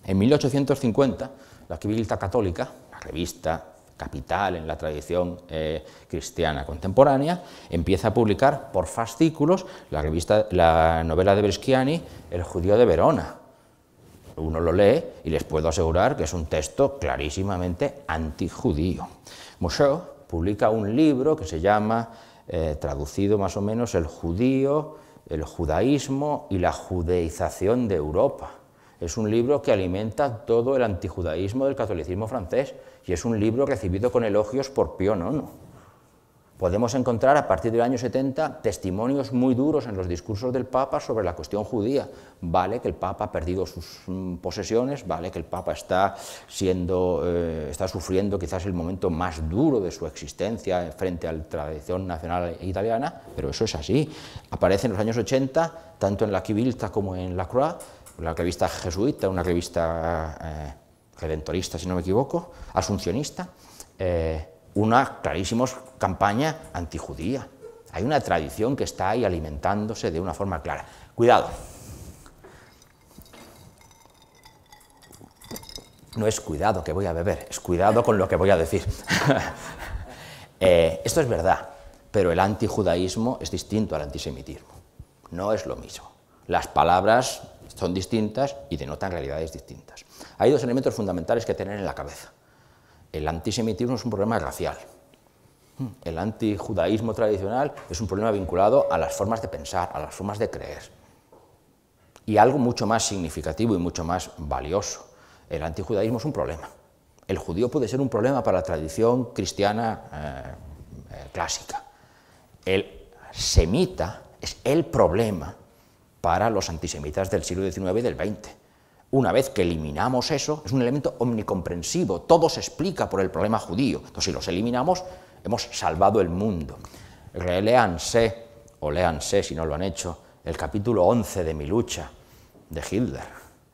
en 1850, la Quibilita Católica, la revista capital en la tradición eh, cristiana contemporánea, empieza a publicar por fascículos la, revista, la novela de Bresciani, El judío de Verona. Uno lo lee y les puedo asegurar que es un texto clarísimamente antijudío. mosso publica un libro que se llama, eh, traducido más o menos, El judío, el judaísmo y la judeización de Europa. Es un libro que alimenta todo el antijudaísmo del catolicismo francés y es un libro recibido con elogios por Pío IX. Podemos encontrar a partir del año 70 testimonios muy duros en los discursos del Papa sobre la cuestión judía. Vale que el Papa ha perdido sus mm, posesiones, vale que el Papa está, siendo, eh, está sufriendo quizás el momento más duro de su existencia frente a la tradición nacional italiana, pero eso es así. Aparece en los años 80, tanto en la Quivilta como en la Croix, la revista jesuita, una revista... Eh, redentorista, si no me equivoco, asuncionista, eh, una clarísima campaña antijudía. Hay una tradición que está ahí alimentándose de una forma clara. Cuidado. No es cuidado que voy a beber, es cuidado con lo que voy a decir. Eh, esto es verdad, pero el antijudaísmo es distinto al antisemitismo. No es lo mismo. Las palabras son distintas y denotan realidades distintas. Hay dos elementos fundamentales que tener en la cabeza. El antisemitismo es un problema racial. El antijudaísmo tradicional es un problema vinculado a las formas de pensar, a las formas de creer. Y algo mucho más significativo y mucho más valioso. El antijudaísmo es un problema. El judío puede ser un problema para la tradición cristiana eh, eh, clásica. El semita es el problema para los antisemitas del siglo XIX y del XX. Una vez que eliminamos eso, es un elemento omnicomprensivo, todo se explica por el problema judío. Entonces, si los eliminamos, hemos salvado el mundo. Reléanse, o léanse si no lo han hecho, el capítulo 11 de Mi lucha, de Hitler.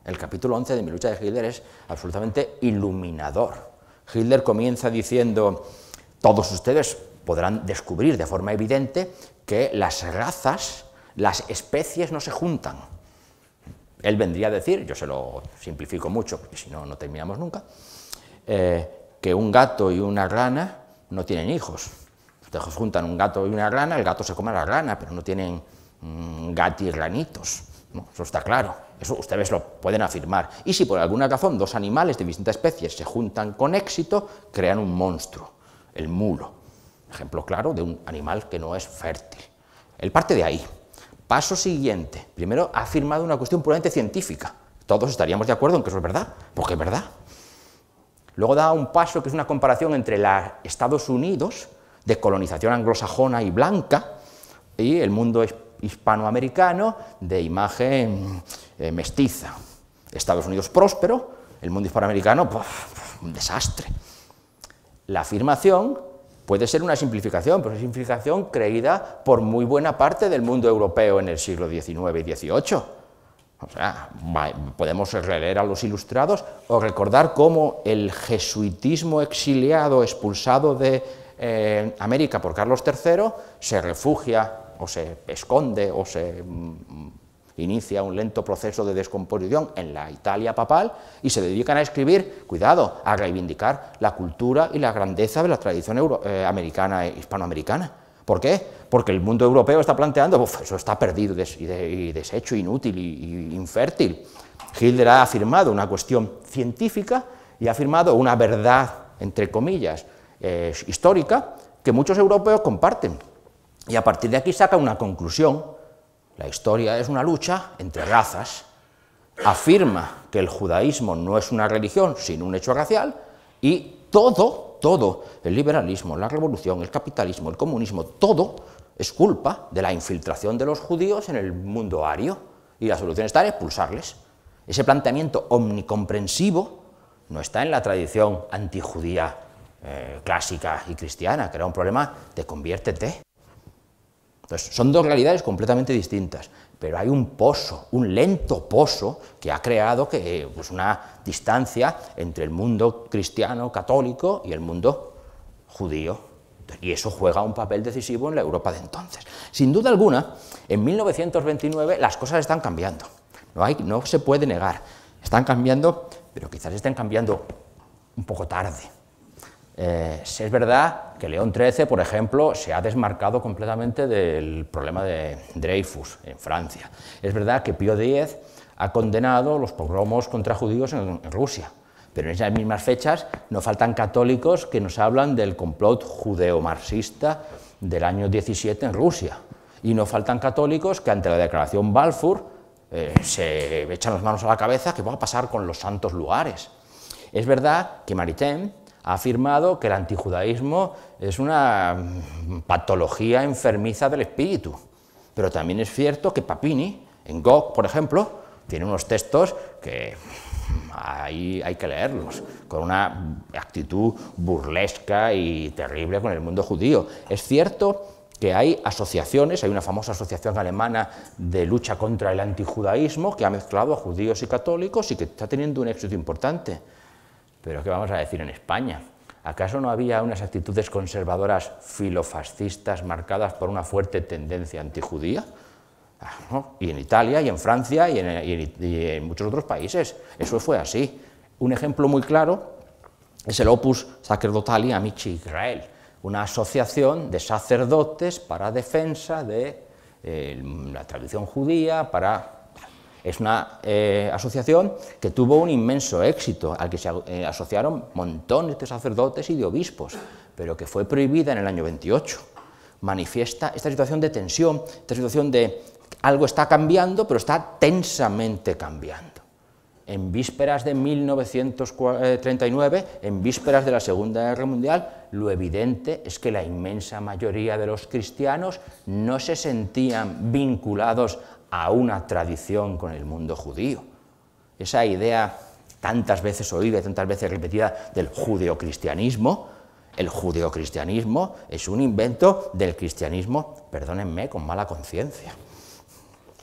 El capítulo 11 de Mi lucha de Hitler es absolutamente iluminador. Hitler comienza diciendo, todos ustedes podrán descubrir de forma evidente que las razas, las especies no se juntan él vendría a decir, yo se lo simplifico mucho, porque si no, no terminamos nunca, eh, que un gato y una rana no tienen hijos. Ustedes juntan un gato y una rana, el gato se come a la rana, pero no tienen mmm, gatirranitos. ¿no? Eso está claro, eso ustedes lo pueden afirmar. Y si por alguna razón dos animales de distintas especies se juntan con éxito, crean un monstruo, el mulo. Ejemplo claro de un animal que no es fértil. Él parte de ahí. Paso siguiente. Primero ha afirmado una cuestión puramente científica. Todos estaríamos de acuerdo en que eso es verdad, porque es verdad. Luego da un paso que es una comparación entre los Estados Unidos, de colonización anglosajona y blanca, y el mundo hispanoamericano de imagen eh, mestiza. Estados Unidos próspero, el mundo hispanoamericano, un desastre. La afirmación Puede ser una simplificación, pero es una simplificación creída por muy buena parte del mundo europeo en el siglo XIX y XVIII. O sea, podemos releer a los ilustrados o recordar cómo el jesuitismo exiliado, expulsado de eh, América por Carlos III, se refugia o se esconde o se mm, inicia un lento proceso de descomposición en la Italia papal y se dedican a escribir, cuidado, a reivindicar la cultura y la grandeza de la tradición eh, americana e hispanoamericana. ¿Por qué? Porque el mundo europeo está planteando, eso está perdido y, deshecho, inútil y, infértil. Hitler ha afirmado una cuestión científica y ha afirmado una verdad, entre comillas, eh, histórica, que muchos europeos comparten. Y a partir de aquí saca una conclusión la historia es una lucha entre razas. Afirma que el judaísmo no es una religión, sino un hecho racial, y todo, todo, el liberalismo, la revolución, el capitalismo, el comunismo, todo es culpa de la infiltración de los judíos en el mundo ario, y la solución está en expulsarles. Ese planteamiento omnicomprensivo no está en la tradición antijudía eh, clásica y cristiana, que era un problema de conviértete son dos realidades completamente distintas, pero hay un pozo, un lento pozo, que ha creado que, eh, pues una distancia entre el mundo cristiano católico y el mundo judío y eso juega un papel decisivo en la Europa de entonces. Sin duda alguna, en 1929 las cosas están cambiando. No, hay, se puede negar. Están cambiando, pero quizás estén cambiando un poco tarde. Eh, es verdad que León XIII, por ejemplo, se ha desmarcado completamente del problema de Dreyfus en Francia. Es verdad que Pío X ha condenado los pogromos contra judíos en Rusia, pero en esas mismas fechas no faltan católicos que nos hablan del complot judeo-marxista del año 17 en Rusia, y no faltan católicos que ante la declaración Balfour eh, se echan las manos a la cabeza que va a pasar con los santos lugares. Es verdad que Maritain ha afirmado que el antijudaísmo es una mm, patología enfermiza del espíritu. Pero también es cierto que Papini, en Gog, por ejemplo, tiene unos textos que mm, hay que leerlos, con una actitud burlesca y terrible con el mundo judío. Es cierto que hay asociaciones, hay una famosa asociación alemana de lucha contra el antijudaísmo que ha mezclado a judíos y católicos y que está teniendo un éxito importante. Pero ¿qué vamos a decir en España? ¿Acaso no había unas actitudes conservadoras filofascistas marcadas por una fuerte tendencia antijudía? Ah, y en Italia, y en Francia, y en, muchos otros países. Eso fue así. Un ejemplo muy claro es el Opus Sacerdotali Amici Israel, una asociación de sacerdotes para defensa de eh, la tradición judía, para es una eh, asociación que tuvo un inmenso éxito, al que se eh, asociaron montones de sacerdotes y de obispos, pero que fue prohibida en el año 28. Manifiesta esta situación de tensión, esta situación de algo está cambiando, pero está tensamente cambiando. En vísperas de 1939, eh, en vísperas de la Segunda Guerra Mundial, lo evidente es que la inmensa mayoría de los cristianos no se sentían vinculados a una tradición con el mundo judío. Esa idea tantas veces oída y tantas veces repetida del judeocristianismo, el judeocristianismo es un invento del cristianismo, perdónenme, con mala conciencia.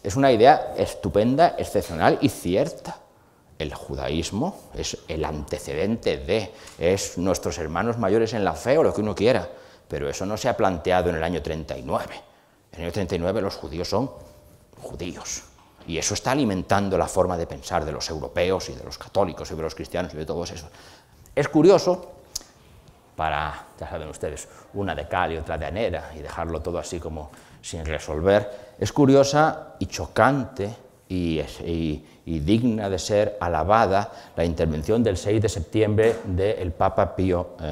Es una idea estupenda, excepcional y cierta. El judaísmo es el antecedente de, es nuestros hermanos mayores en la fe o lo que uno quiera, pero eso no se ha planteado en el año 39. En el año 39 los judíos son judíos. Y eso está alimentando la forma de pensar de los europeos y de los católicos y de los cristianos y de todos esos. Es curioso, para, ya saben ustedes, una de cal y otra de anera y dejarlo todo así como sin resolver, es curiosa y chocante y, digna de ser alabada la intervención del 6 de septiembre del Papa Pío XI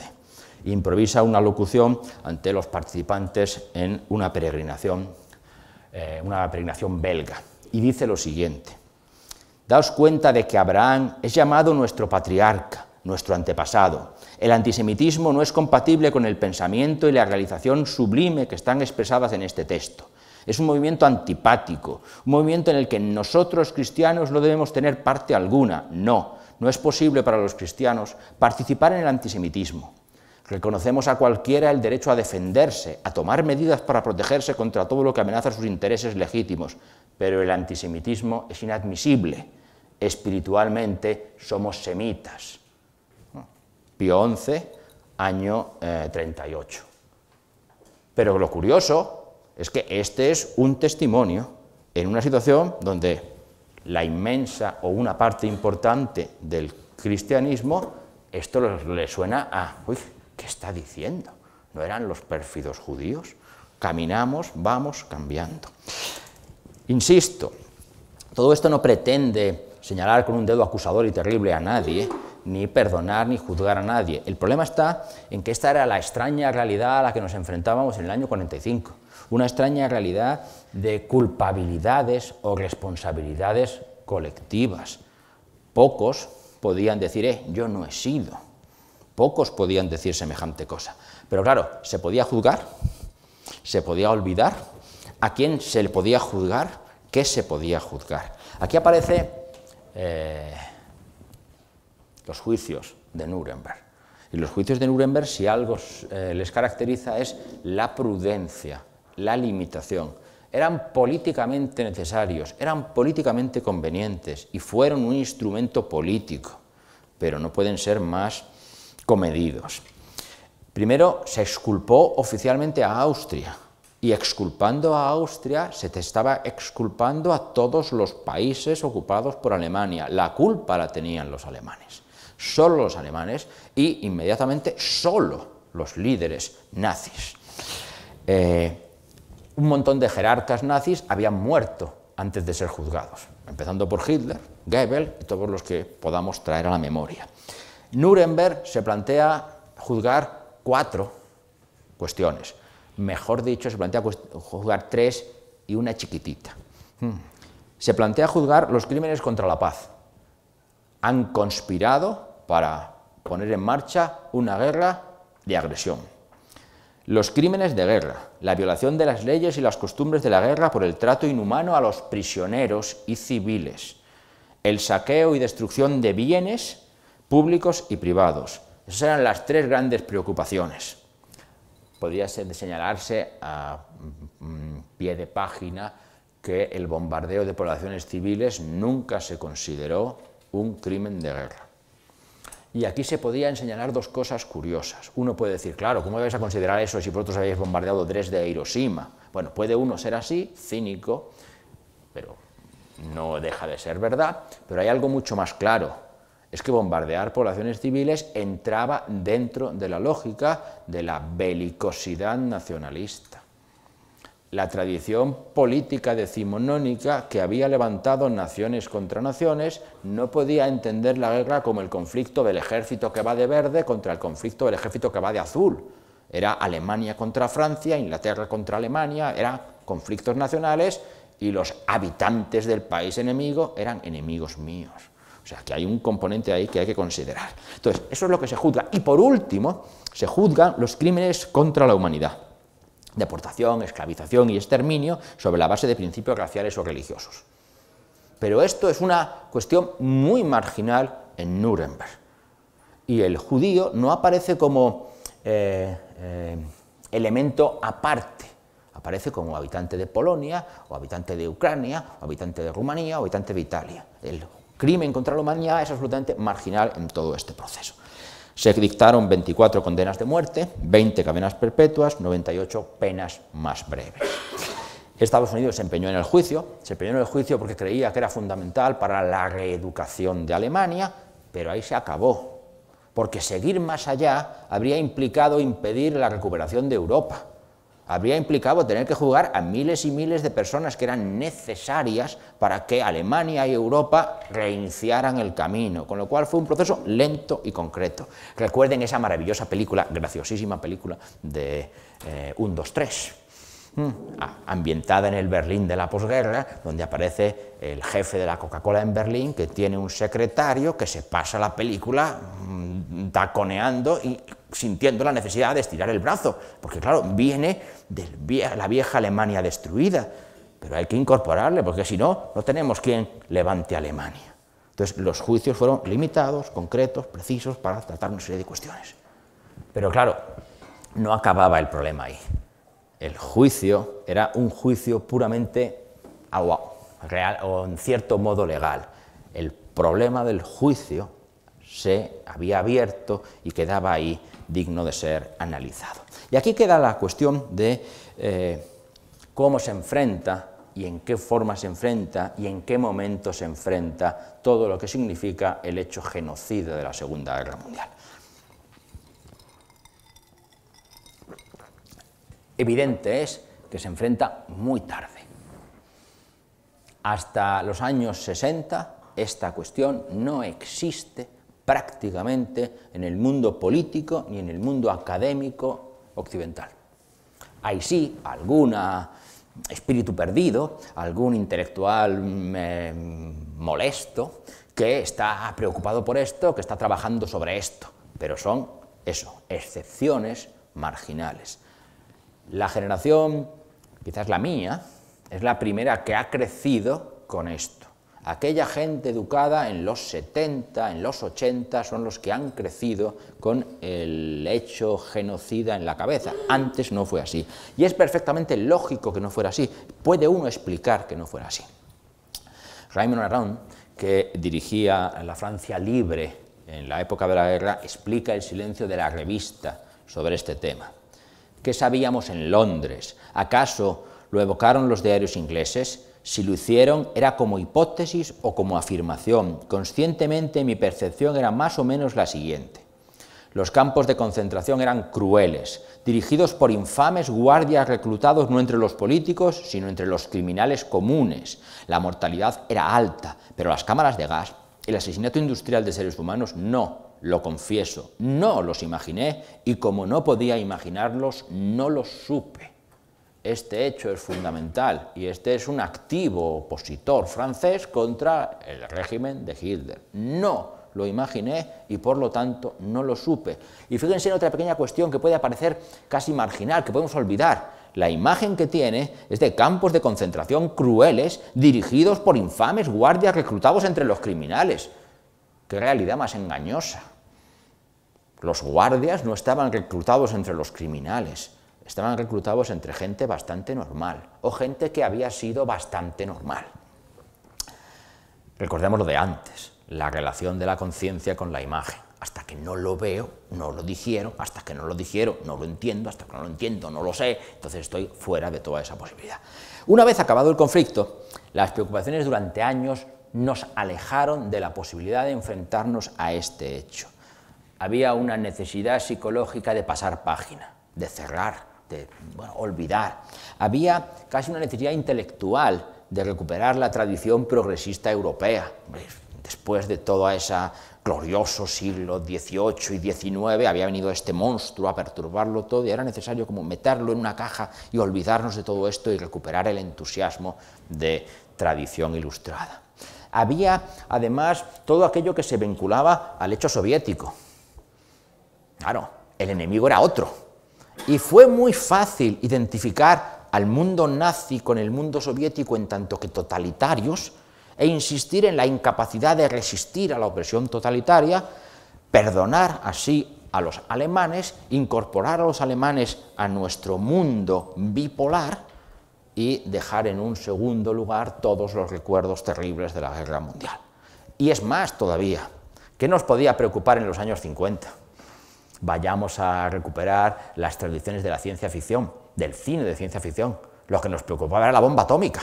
eh, improvisa una locución ante los participantes en una peregrinación eh, una peregrinación belga, y dice lo siguiente, daos cuenta de que Abraham es llamado nuestro patriarca, nuestro antepasado. El antisemitismo no es compatible con el pensamiento y la realización sublime que están expresadas en este texto. Es un movimiento antipático, un movimiento en el que nosotros cristianos no debemos tener parte alguna. No, no es posible para los cristianos participar en el antisemitismo. Reconocemos a cualquiera el derecho a defenderse, a tomar medidas para protegerse contra todo lo que amenaza sus intereses legítimos, pero el antisemitismo es inadmisible. Espiritualmente somos semitas. Pío XI, año 38. Eh, pero lo curioso es que este es un testimonio en una situación donde la inmensa o una parte importante del cristianismo, esto le suena a... ¿qué está diciendo? ¿No eran los pérfidos judíos? Caminamos, vamos cambiando. Insisto, todo esto no pretende señalar con un dedo acusador y terrible a nadie, ni perdonar ni juzgar a nadie. El problema está en que esta era la extraña realidad a la que nos enfrentábamos en el año 45, una extraña realidad de culpabilidades o responsabilidades colectivas. Pocos podían decir, eh, yo no he sido, Pocos podían decir semejante cosa. Pero claro, se podía juzgar, se podía olvidar, a quién se le podía juzgar, qué se podía juzgar. Aquí aparece eh, los juicios de Nuremberg. Y los juicios de Nuremberg, si algo eh, les caracteriza, es la prudencia, la limitación. Eran políticamente necesarios, eran políticamente convenientes y fueron un instrumento político, pero no pueden ser más comedidos. Primero se exculpó oficialmente a Austria y exculpando a Austria se te estaba exculpando a todos los países ocupados por Alemania. La culpa la tenían los alemanes, solo los alemanes y inmediatamente solo los líderes nazis. Eh, un montón de jerarcas nazis habían muerto antes de ser juzgados, empezando por Hitler, Goebbels y todos los que podamos traer a la memoria. Nuremberg se plantea juzgar cuatro cuestiones. Mejor dicho, se plantea juzgar tres y una chiquitita. Hmm. Se plantea juzgar los crímenes contra la paz. Han conspirado para poner en marcha una guerra de agresión. Los crímenes de guerra, la violación de las leyes y las costumbres de la guerra por el trato inhumano a los prisioneros y civiles, el saqueo y destrucción de bienes públicos y privados. Esas eran las tres grandes preocupaciones. Podría señalarse a mm, pie de página que el bombardeo de poblaciones civiles nunca se consideró un crimen de guerra. Y aquí se podían señalar dos cosas curiosas. Uno puede decir, claro, ¿cómo vais a considerar eso si vosotros habéis bombardeado Dresde e Hiroshima? Bueno, puede uno ser así, cínico, pero no deja de ser verdad, pero hay algo mucho más claro es que bombardear poblaciones civiles entraba dentro de la lógica de la belicosidad nacionalista. La tradición política decimonónica que había levantado naciones contra naciones no podía entender la guerra como el conflicto del ejército que va de verde contra el conflicto del ejército que va de azul. Era Alemania contra Francia, Inglaterra contra Alemania, eran conflictos nacionales y los habitantes del país enemigo eran enemigos míos. O sea, que hay un componente ahí que hay que considerar. Entonces, eso es lo que se juzga. Y por último, se juzgan los crímenes contra la humanidad. Deportación, esclavización y exterminio sobre la base de principios raciales o religiosos. Pero esto es una cuestión muy marginal en Nuremberg. Y el judío no aparece como eh, eh, elemento aparte aparece como habitante de Polonia, o habitante de Ucrania, o habitante de Rumanía, o habitante de Italia. El crimen contra la humanidad es absolutamente marginal en todo este proceso. Se dictaron 24 condenas de muerte, 20 cadenas perpetuas, 98 penas más breves. Estados Unidos se empeñó en el juicio, se empeñó en el juicio porque creía que era fundamental para la reeducación de Alemania, pero ahí se acabó, porque seguir más allá habría implicado impedir la recuperación de Europa habría implicado tener que jugar a miles y miles de personas que eran necesarias para que Alemania y Europa reiniciaran el camino, con lo cual fue un proceso lento y concreto. Recuerden esa maravillosa película, graciosísima película de eh, 1, 2, 3. ambientada en el Berlín de la posguerra, donde aparece el jefe de la Coca-Cola en Berlín, que tiene un secretario que se pasa la película mm, taconeando y sintiendo la necesidad de estirar el brazo, porque claro, viene de la vieja Alemania destruida, pero hay que incorporarle, porque si no, no tenemos quien levante Alemania. Entonces, los juicios fueron limitados, concretos, precisos, para tratar una serie de cuestiones. Pero claro, no acababa el problema ahí. El juicio era un juicio puramente real o en cierto modo legal. El problema del juicio se había abierto y quedaba ahí digno de ser analizado. Y aquí queda la cuestión de eh, cómo se enfrenta y en qué forma se enfrenta y en qué momento se enfrenta todo lo que significa el hecho genocida de la Segunda Guerra Mundial. Evidente es que se enfrenta muy tarde. Hasta los años 60 esta cuestión no existe prácticamente en el mundo político ni en el mundo académico occidental. Hay sí alguna espíritu perdido, algún intelectual mm, eh, molesto que está preocupado por esto, que está trabajando sobre esto, pero son eso, excepciones marginales. La generación, quizás la mía, es la primera que ha crecido con esto. Aquella gente educada en los 70, en los 80, son los que han crecido con el hecho genocida en la cabeza. Antes no fue así. Y es perfectamente lógico que no fuera así. Puede uno explicar que no fuera así. Raymond Aron, que dirigía la Francia libre en la época de la guerra, explica el silencio de la revista sobre este tema. ¿Qué sabíamos en Londres? ¿Acaso lo evocaron los diarios ingleses? Si lo hicieron, era como hipótesis o como afirmación. Conscientemente mi percepción era más o menos la siguiente. Los campos de concentración eran crueles, dirigidos por infames guardias reclutados no entre los políticos, sino entre los criminales comunes. La mortalidad era alta, pero las cámaras de gas, el asesinato industrial de seres humanos, no, lo confieso, no los imaginé y como no podía imaginarlos, no los supe. Este hecho es fundamental y este es un activo opositor francés contra el régimen de Hitler. No lo imaginé y por lo tanto no lo supe. Y fíjense en otra pequeña cuestión que puede parecer casi marginal, que podemos olvidar. La imagen que tiene es de campos de concentración crueles dirigidos por infames guardias reclutados entre los criminales. Qué realidad más engañosa. Los guardias no estaban reclutados entre los criminales estaban reclutados entre gente bastante normal o gente que había sido bastante normal. Recordemos lo de antes, la relación de la conciencia con la imagen. Hasta que no lo veo, no lo dijeron, hasta que no lo dijeron, no lo entiendo, hasta que no lo entiendo, no lo sé, entonces estoy fuera de toda esa posibilidad. Una vez acabado el conflicto, las preocupaciones durante años nos alejaron de la posibilidad de enfrentarnos a este hecho. Había una necesidad psicológica de pasar página, de cerrar, este, olvidar. Había casi una necesidad intelectual de recuperar la tradición progresista europea. Después de todo ese glorioso siglo XVIII y XIX había venido este monstruo a perturbarlo todo y era necesario como meterlo en una caja y olvidarnos de todo esto y recuperar el entusiasmo de tradición ilustrada. Había además todo aquello que se vinculaba al hecho soviético. Claro, el enemigo era otro, y fue muy fácil identificar al mundo nazi con el mundo soviético en tanto que totalitarios e insistir en la incapacidad de resistir a la opresión totalitaria, perdonar así a los alemanes, incorporar a los alemanes a nuestro mundo bipolar y dejar en un segundo lugar todos los recuerdos terribles de la guerra mundial. Y es más todavía, ¿qué nos podía preocupar en los años 50? vayamos a recuperar las tradiciones de la ciencia ficción, del cine de ciencia ficción. Lo que nos preocupaba era la bomba atómica.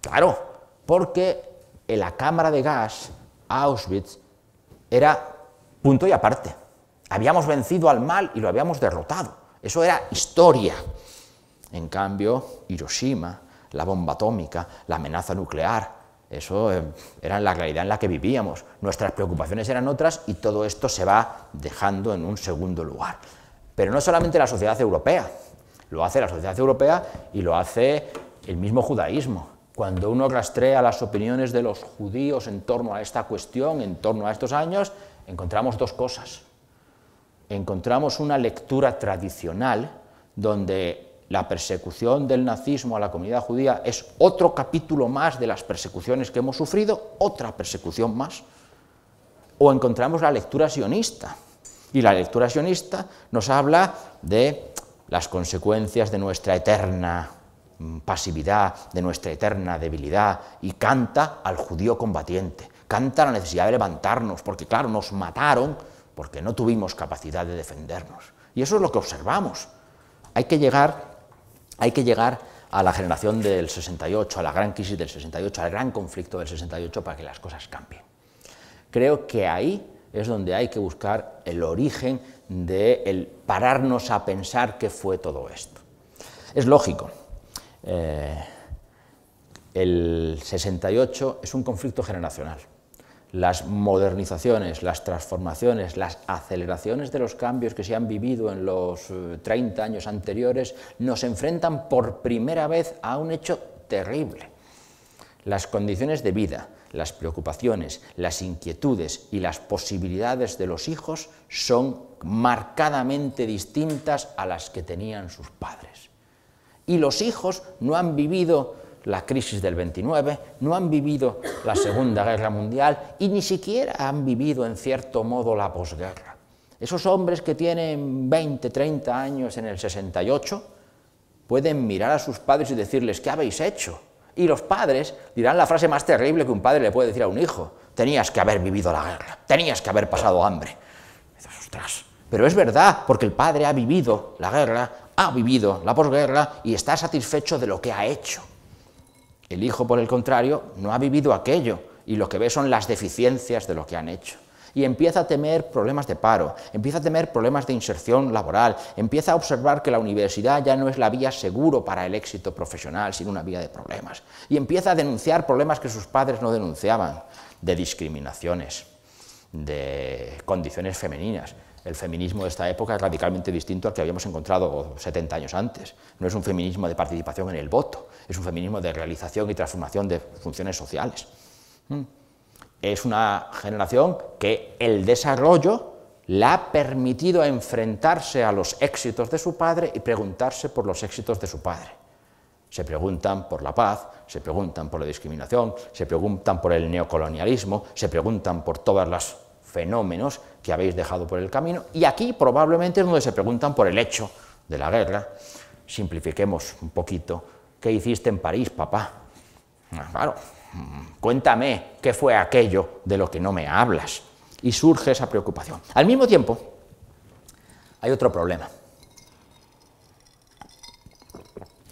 Claro, porque en la cámara de gas, Auschwitz, era punto y aparte. Habíamos vencido al mal y lo habíamos derrotado. Eso era historia. En cambio, Hiroshima, la bomba atómica, la amenaza nuclear, eso em, era la realidad en la que vivíamos. Nuestras preocupaciones eran otras y todo esto se va dejando en un segundo lugar. Pero no solamente la sociedad europea, lo hace la sociedad europea y lo hace el mismo judaísmo. Cuando uno rastrea las opiniones de los judíos en torno a esta cuestión, en torno a estos años, encontramos dos cosas. Encontramos una lectura tradicional donde la persecución del nazismo a la comunidad judía es otro capítulo más de las persecuciones que hemos sufrido, otra persecución más, o encontramos la lectura sionista. Y la lectura sionista nos habla de las consecuencias de nuestra eterna mm, pasividad, de nuestra eterna debilidad, y canta al judío combatiente, canta la necesidad de levantarnos, porque claro, nos mataron porque no tuvimos capacidad de defendernos. Y eso es lo que observamos. Hay que llegar hay que llegar a la generación del 68, a la gran crisis del 68, al gran conflicto del 68 para que las cosas cambien. Creo que ahí es donde hay que buscar el origen de el pararnos a pensar qué fue todo esto. Es lógico. Eh, el 68 es un conflicto generacional las modernizaciones, las transformaciones, las aceleraciones de los cambios que se han vivido en los 30 eh, años anteriores nos enfrentan por primera vez a un hecho terrible. Las condiciones de vida, las preocupaciones, las inquietudes y las posibilidades de los hijos son marcadamente distintas a las que tenían sus padres. Y los hijos no han vivido la crisis del 29, no han vivido la Segunda Guerra Mundial y ni siquiera han vivido en cierto modo la posguerra. Esos hombres que tienen 20, 30 años en el 68 pueden mirar a sus padres y decirles, ¿qué habéis hecho? Y los padres dirán la frase más terrible que un padre le puede decir a un hijo, tenías que haber vivido la guerra, tenías que haber pasado hambre. Pero es verdad, porque el padre ha vivido la guerra, ha vivido la posguerra y está satisfecho de lo que ha hecho. El hijo, por el contrario, no ha vivido aquello y lo que ve son las deficiencias de lo que han hecho. Y empieza a temer problemas de paro, empieza a temer problemas de inserción laboral, empieza a observar que la universidad ya no es la vía seguro para el éxito profesional, sino una vía de problemas. Y empieza a denunciar problemas que sus padres no denunciaban, de discriminaciones, de condiciones femeninas, el feminismo de esta época es radicalmente distinto al que habíamos encontrado 70 años antes. No es un feminismo de participación en el voto, es un feminismo de realización y transformación de funciones sociales. Mm. Es una generación que el desarrollo la ha permitido enfrentarse a los éxitos de su padre y preguntarse por los éxitos de su padre. Se preguntan por la paz, se preguntan por la discriminación, se preguntan por el neocolonialismo, se preguntan por todos los fenómenos que habéis dejado por el camino, y aquí probablemente es donde se preguntan por el hecho de la guerra. Simplifiquemos un poquito. ¿Qué hiciste en París, papá? Ah, claro, cuéntame qué fue aquello de lo que no me hablas. Y surge esa preocupación. Al mismo tiempo, hay otro problema.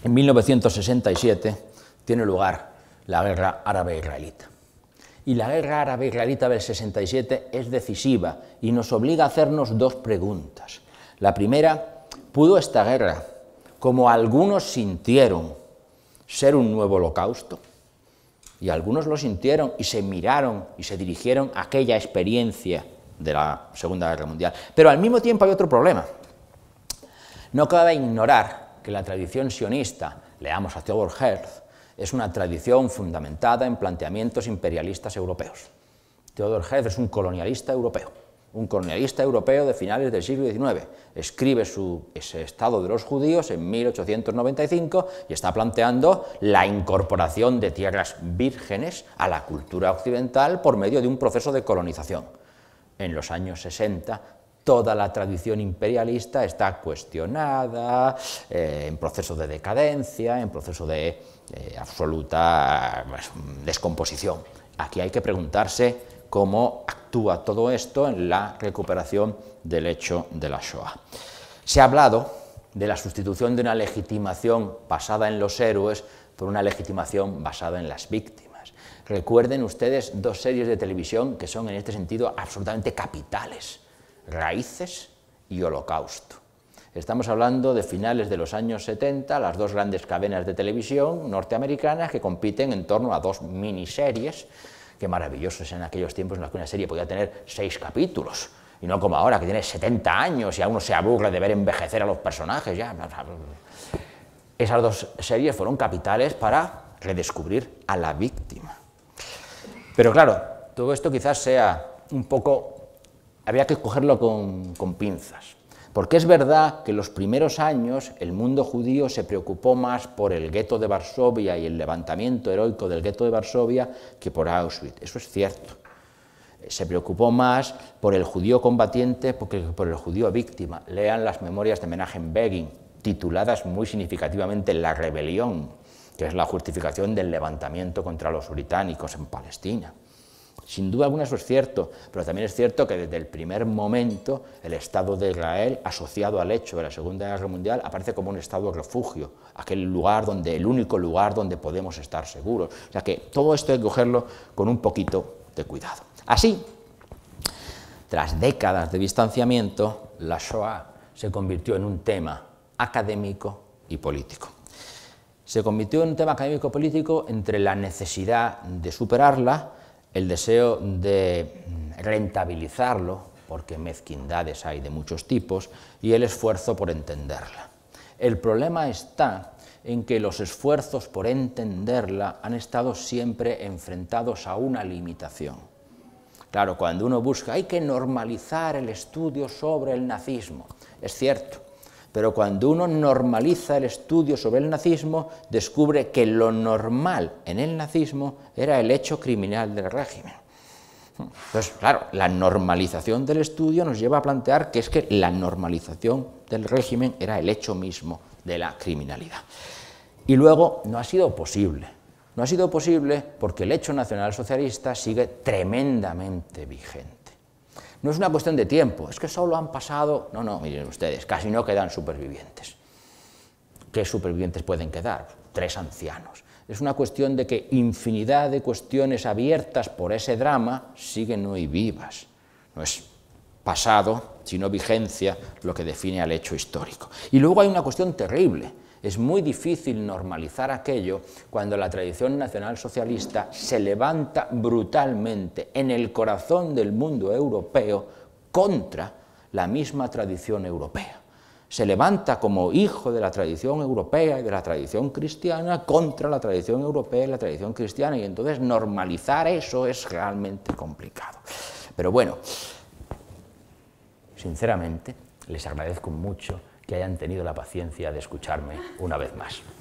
En 1967 tiene lugar la guerra árabe-israelita y la guerra árabe-israelita del 67 es decisiva y nos obliga a hacernos dos preguntas. La primera, ¿pudo esta guerra, como algunos sintieron, ser un nuevo holocausto? Y algunos lo sintieron y se miraron y se dirigieron a aquella experiencia de la Segunda Guerra Mundial. Pero al mismo tiempo hay otro problema. No cabe ignorar que la tradición sionista, leamos a Theodor Herzl, es una tradición fundamentada en planteamientos imperialistas europeos. Theodor Herzl es un colonialista europeo, un colonialista europeo de finales del siglo XIX. Escribe su ese Estado de los Judíos en 1895 y está planteando la incorporación de tierras vírgenes a la cultura occidental por medio de un proceso de colonización. En los años 60 toda la tradición imperialista está cuestionada, eh, en proceso de decadencia, en proceso de eh, absoluta pues, descomposición. Aquí hay que preguntarse cómo actúa todo esto en la recuperación del hecho de la Shoah. Se ha hablado de la sustitución de una legitimación basada en los héroes por una legitimación basada en las víctimas. Recuerden ustedes dos series de televisión que son en este sentido absolutamente capitales raíces y holocausto. Estamos hablando de finales de los años 70, las dos grandes cadenas de televisión norteamericanas que compiten en torno a dos miniseries, que maravillosos en aquellos tiempos en los que una serie podía tener seis capítulos, y no como ahora, que tiene 70 años y a uno se aburre de ver envejecer a los personajes. Ya. Esas dos series fueron capitales para redescubrir a la víctima. Pero claro, todo esto quizás sea un poco había que cogerlo con, pinzas. Porque es verdad que los primeros años el mundo judío se preocupó más por el gueto de Varsovia y el levantamiento heroico del gueto de Varsovia que por Auschwitz. Eso es cierto. Eh, se preocupó más por el judío combatiente que por el judío víctima. Lean las memorias de en begin tituladas muy significativamente La rebelión, que es la justificación del levantamiento contra los británicos en Palestina. Sin duda alguna eso es cierto, pero también es cierto que desde el primer momento el Estado de Israel, asociado al hecho de la Segunda Guerra Mundial, aparece como un Estado de refugio, aquel lugar donde, el único lugar donde podemos estar seguros. O sea que todo esto hay que cogerlo con un poquito de cuidado. Así, tras décadas de distanciamiento, la Shoah se convirtió en un tema académico y político se convirtió en un tema académico-político entre la necesidad de superarla el deseo de rentabilizarlo, porque mezquindades hay de muchos tipos, y el esfuerzo por entenderla. El problema está en que los esfuerzos por entenderla han estado siempre enfrentados a una limitación. Claro, cuando uno busca, hay que normalizar el estudio sobre el nazismo. Es cierto, pero cuando uno normaliza el estudio sobre el nazismo, descubre que lo normal en el nazismo era el hecho criminal del régimen. Entonces, claro, la normalización del estudio nos lleva a plantear que es que la normalización del régimen era el hecho mismo de la criminalidad. Y luego no ha sido posible. No ha sido posible porque el hecho nacionalsocialista sigue tremendamente vigente. No es una cuestión de tiempo, es que solo han pasado... No, no, miren ustedes, casi no quedan supervivientes. ¿Qué supervivientes pueden quedar? Tres ancianos. Es una cuestión de que infinidad de cuestiones abiertas por ese drama siguen hoy vivas. No es pasado, sino vigencia, lo que define al hecho histórico. Y luego hay una cuestión terrible, es muy difícil normalizar aquello cuando la tradición socialista se levanta brutalmente en el corazón del mundo europeo contra la misma tradición europea se levanta como hijo de la tradición europea y de la tradición cristiana contra la tradición europea y la tradición cristiana, y entonces normalizar eso es realmente complicado. Pero bueno, sinceramente, les agradezco mucho que hayan tenido la paciencia de escucharme una vez más.